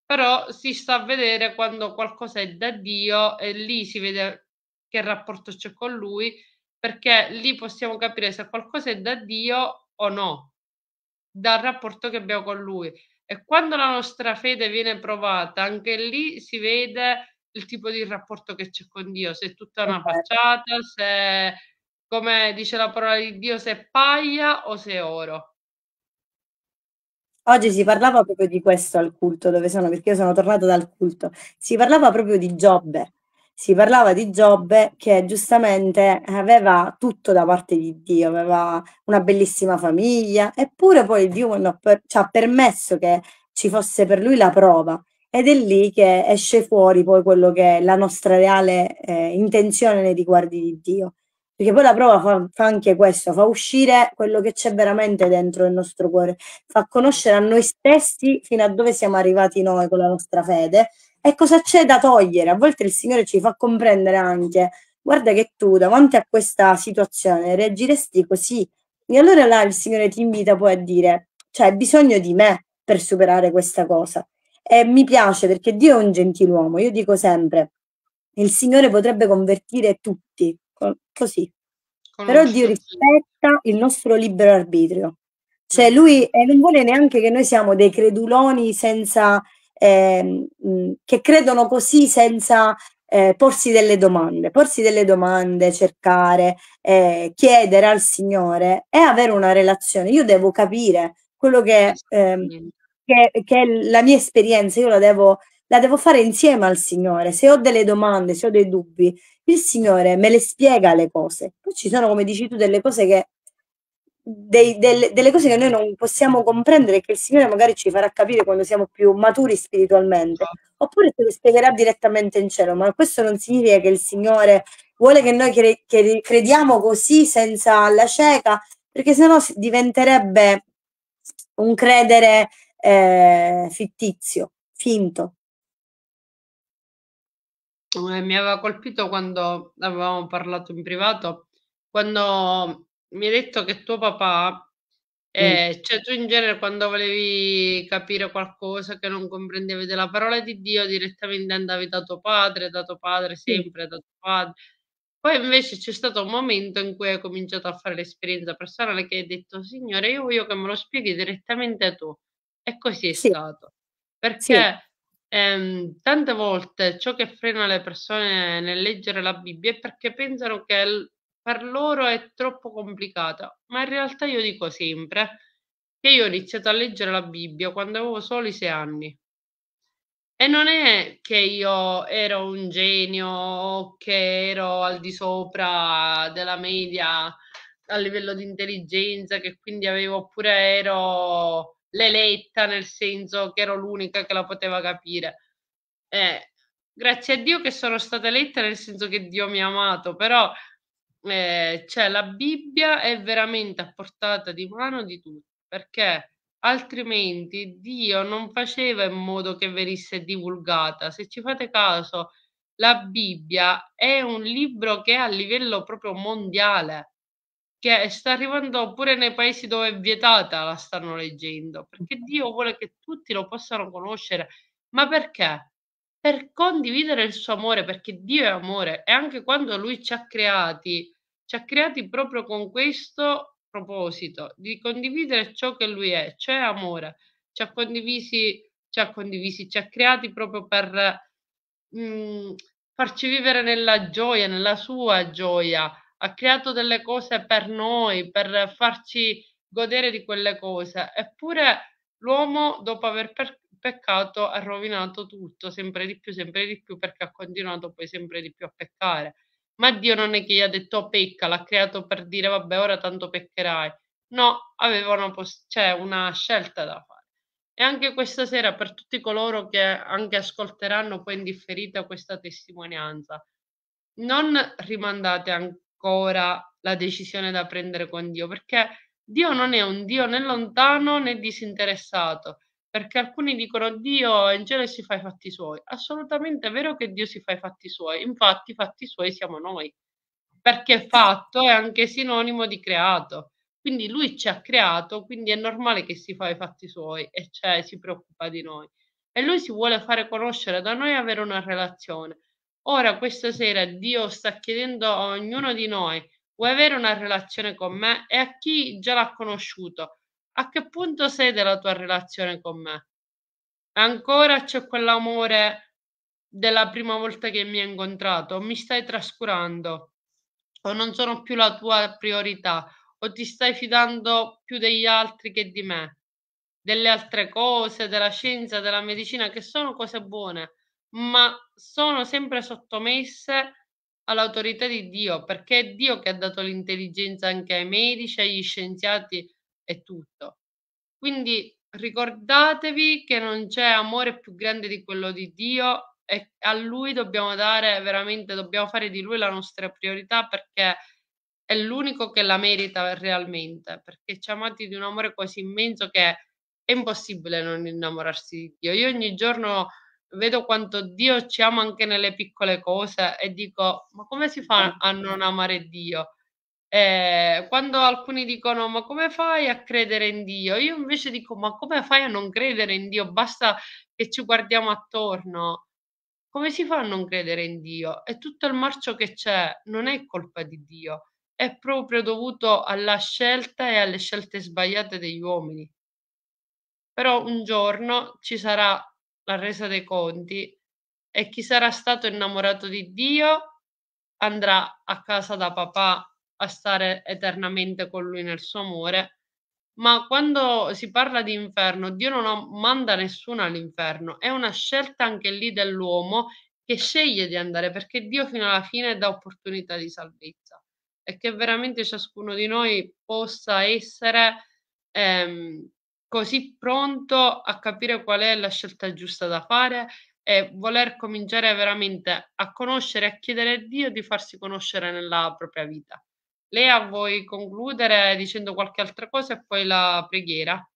Però si sta a vedere quando qualcosa è da Dio e lì si vede che rapporto c'è con lui perché lì possiamo capire se qualcosa è da Dio o no, dal rapporto che abbiamo con Lui. E quando la nostra fede viene provata, anche lì si vede il tipo di rapporto che c'è con Dio, se è tutta eh una facciata, se come dice la parola di Dio, se è paglia o se è oro. Oggi si parlava proprio di questo al culto dove sono, perché io sono tornata dal culto. Si parlava proprio di Giobbe, si parlava di Giobbe che giustamente aveva tutto da parte di Dio, aveva una bellissima famiglia, eppure poi Dio ci ha permesso che ci fosse per lui la prova ed è lì che esce fuori poi quello che è la nostra reale eh, intenzione nei riguardi di Dio. Perché poi la prova fa, fa anche questo, fa uscire quello che c'è veramente dentro il nostro cuore, fa conoscere a noi stessi fino a dove siamo arrivati noi con la nostra fede e cosa c'è da togliere? A volte il Signore ci fa comprendere anche, guarda che tu davanti a questa situazione reagiresti così. E allora là il Signore ti invita poi a dire, cioè hai bisogno di me per superare questa cosa. E mi piace perché Dio è un gentiluomo, io dico sempre, il Signore potrebbe convertire tutti, così. Però Dio certo rispetta il nostro libero arbitrio. Cioè mm. lui eh, non vuole neanche che noi siamo dei creduloni senza Ehm, che credono così senza eh, porsi delle domande. Porsi delle domande, cercare, eh, chiedere al Signore e avere una relazione. Io devo capire quello che, ehm, che, che è la mia esperienza, io la devo, la devo fare insieme al Signore. Se ho delle domande, se ho dei dubbi, il Signore me le spiega le cose. Poi ci sono, come dici tu, delle cose che dei, del, delle cose che noi non possiamo comprendere, che il Signore magari ci farà capire quando siamo più maturi spiritualmente, certo. oppure ce le spiegherà direttamente in cielo, ma questo non significa che il Signore vuole che noi cre- che crediamo così senza la cieca, perché sennò diventerebbe un credere eh, fittizio, finto. Eh, mi aveva colpito quando avevamo parlato in privato, quando mi hai detto che tuo papà, eh, mm. cioè tu in genere quando volevi capire qualcosa che non comprendevi della parola di Dio, direttamente andavi da tuo padre, da tuo padre sempre, mm. da tuo padre. Poi invece c'è stato un momento in cui hai cominciato a fare l'esperienza personale che hai detto, Signore, io voglio che me lo spieghi direttamente tu. E così è sì. stato. Perché sì. ehm, tante volte ciò che frena le persone nel leggere la Bibbia è perché pensano che per loro è troppo complicata, ma in realtà io dico sempre che io ho iniziato a leggere la Bibbia quando avevo soli sei anni. E non è che io ero un genio, o che ero al di sopra della media a livello di intelligenza, che quindi avevo oppure ero l'eletta nel senso che ero l'unica che la poteva capire. Eh, grazie a Dio che sono stata eletta nel senso che Dio mi ha amato, però eh, cioè la Bibbia è veramente a portata di mano di tutti, perché altrimenti Dio non faceva in modo che venisse divulgata. Se ci fate caso, la Bibbia è un libro che è a livello proprio mondiale, che sta arrivando pure nei paesi dove è vietata, la stanno leggendo, perché Dio vuole che tutti lo possano conoscere. Ma perché? Per condividere il suo amore, perché Dio è amore e anche quando Lui ci ha creati, ci ha creati proprio con questo proposito di condividere ciò che Lui è, cioè amore. Ci ha condivisi, ci ha, condivisi, ci ha creati proprio per mh, mm, farci vivere nella gioia, nella Sua gioia. Ha creato delle cose per noi, per farci godere di quelle cose. Eppure l'uomo, dopo aver per- peccato, ha rovinato tutto, sempre di più, sempre di più, perché ha continuato poi sempre di più a peccare. Ma Dio non è che gli ha detto oh, pecca", l'ha creato per dire "Vabbè, ora tanto peccherai". No, aveva una pos cioè una scelta da fare. E anche questa sera per tutti coloro che anche ascolteranno poi in differita questa testimonianza, non rimandate ancora la decisione da prendere con Dio, perché Dio non è un Dio né lontano né disinteressato perché alcuni dicono Dio in genere si fa i fatti suoi. Assolutamente è vero che Dio si fa i fatti suoi, infatti i fatti suoi siamo noi, perché fatto è anche sinonimo di creato. Quindi lui ci ha creato, quindi è normale che si fa i fatti suoi e cioè si preoccupa di noi. E lui si vuole fare conoscere da noi e avere una relazione. Ora, questa sera, Dio sta chiedendo a ognuno di noi, vuoi avere una relazione con me? E a chi già l'ha conosciuto, a che punto sei della tua relazione con me? Ancora c'è quell'amore della prima volta che mi hai incontrato, mi stai trascurando, o non sono più la tua priorità, o ti stai fidando più degli altri che di me, delle altre cose, della scienza, della medicina, che sono cose buone, ma sono sempre sottomesse all'autorità di Dio, perché è Dio che ha dato l'intelligenza anche ai medici, agli scienziati è tutto. Quindi ricordatevi che non c'è amore più grande di quello di Dio e a lui dobbiamo dare veramente, dobbiamo fare di lui la nostra priorità perché è l'unico che la merita realmente, perché ci ha amati di un amore così immenso che è impossibile non innamorarsi di Dio. Io ogni giorno vedo quanto Dio ci ama anche nelle piccole cose e dico, ma come si fa a non amare Dio? Eh, quando alcuni dicono ma come fai a credere in Dio? Io invece dico ma come fai a non credere in Dio? Basta che ci guardiamo attorno. Come si fa a non credere in Dio? E tutto il marcio che c'è non è colpa di Dio, è proprio dovuto alla scelta e alle scelte sbagliate degli uomini. Però un giorno ci sarà la resa dei conti e chi sarà stato innamorato di Dio andrà a casa da papà a stare eternamente con lui nel suo amore. Ma quando si parla di inferno, Dio non manda nessuno all'inferno, è una scelta anche lì dell'uomo che sceglie di andare perché Dio fino alla fine dà opportunità di salvezza e che veramente ciascuno di noi possa essere ehm, così pronto a capire qual è la scelta giusta da fare e voler cominciare veramente a conoscere, a chiedere a Dio di farsi conoscere nella propria vita. Lea, vuoi concludere dicendo qualche altra cosa e poi la preghiera?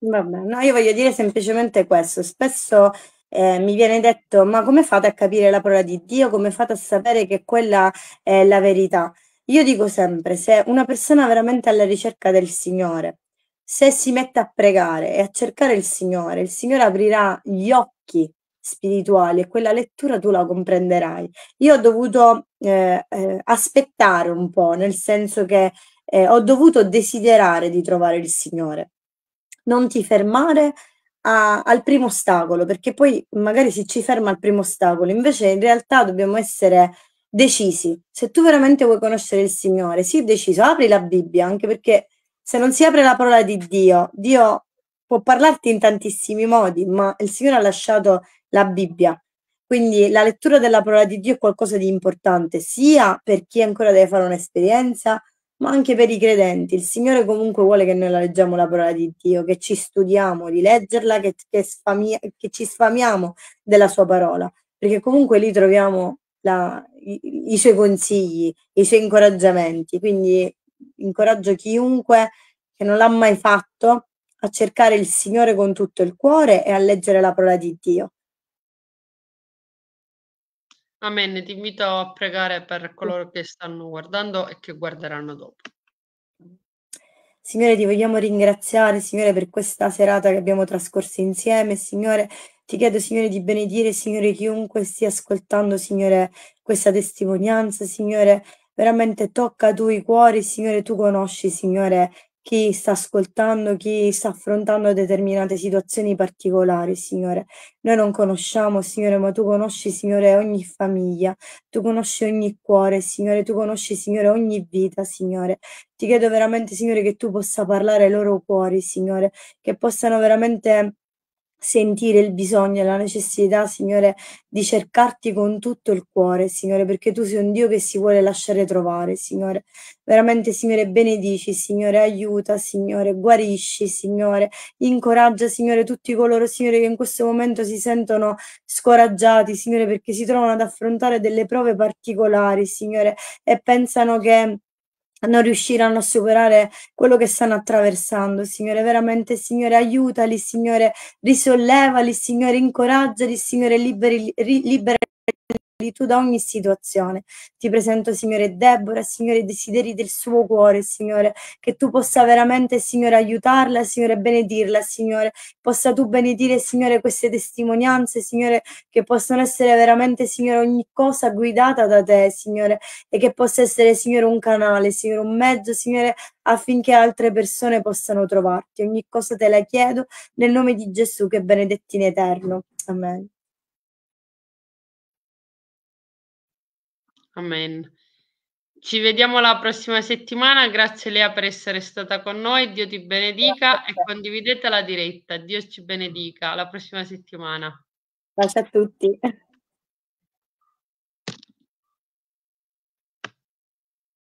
Vabbè, no, io voglio dire semplicemente questo. Spesso eh, mi viene detto, ma come fate a capire la parola di Dio? Come fate a sapere che quella è la verità? Io dico sempre, se una persona veramente alla ricerca del Signore, se si mette a pregare e a cercare il Signore, il Signore aprirà gli occhi spirituali e quella lettura tu la comprenderai. Io ho dovuto eh, eh, aspettare un po', nel senso che eh, ho dovuto desiderare di trovare il Signore. Non ti fermare a, al primo ostacolo, perché poi magari si ci ferma al primo ostacolo, invece in realtà dobbiamo essere decisi. Se tu veramente vuoi conoscere il Signore, sii deciso, apri la Bibbia, anche perché se non si apre la parola di Dio, Dio può parlarti in tantissimi modi, ma il Signore ha lasciato la Bibbia. Quindi la lettura della parola di Dio è qualcosa di importante, sia per chi ancora deve fare un'esperienza, ma anche per i credenti. Il Signore comunque vuole che noi la leggiamo la parola di Dio, che ci studiamo di leggerla, che, che, sfamia, che ci sfamiamo della sua parola, perché comunque lì troviamo la, i, i, suoi consigli, i suoi incoraggiamenti. Quindi incoraggio chiunque che non l'ha mai fatto a cercare il Signore con tutto il cuore e a leggere la parola di Dio. Amen. Ti invito a pregare per coloro che stanno guardando e che guarderanno dopo. Signore, ti vogliamo ringraziare, Signore, per questa serata che abbiamo trascorso insieme. Signore, ti chiedo, Signore, di benedire, Signore, chiunque stia ascoltando, Signore, questa testimonianza, Signore. Veramente tocca tu i cuori, Signore, tu conosci, Signore, chi sta ascoltando, chi sta affrontando determinate situazioni particolari, Signore. Noi non conosciamo, Signore, ma tu conosci, Signore, ogni famiglia, tu conosci ogni cuore, Signore, tu conosci, Signore, ogni vita, Signore. Ti chiedo veramente, Signore, che tu possa parlare ai loro cuori, Signore, che possano veramente sentire il bisogno e la necessità, Signore, di cercarti con tutto il cuore, Signore, perché tu sei un Dio che si vuole lasciare trovare, Signore. Veramente, Signore, benedici, Signore, aiuta, Signore, guarisci, Signore, incoraggia, Signore, tutti coloro, Signore, che in questo momento si sentono scoraggiati, Signore, perché si trovano ad affrontare delle prove particolari, Signore, e pensano che non riusciranno a superare quello che stanno attraversando, Signore. Veramente, Signore, aiutali, Signore, risollevali, Signore, incoraggiali, Signore, liberi, libera da ogni situazione. Ti presento, Signore Deborah, Signore, i desideri del suo cuore, Signore, che tu possa veramente, Signore, aiutarla, Signore, benedirla, Signore, possa tu benedire, Signore, queste testimonianze, Signore, che possono essere veramente, Signore, ogni cosa guidata da te, Signore, e che possa essere, Signore, un canale, Signore, un mezzo, Signore, affinché altre persone possano trovarti. Ogni cosa te la chiedo nel nome di Gesù che è benedetti in eterno. Amen. Amen. Ci vediamo la prossima settimana. Grazie Lea per essere stata con noi. Dio ti benedica Grazie. e condividete la diretta. Dio ci benedica. La prossima settimana. Grazie a tutti.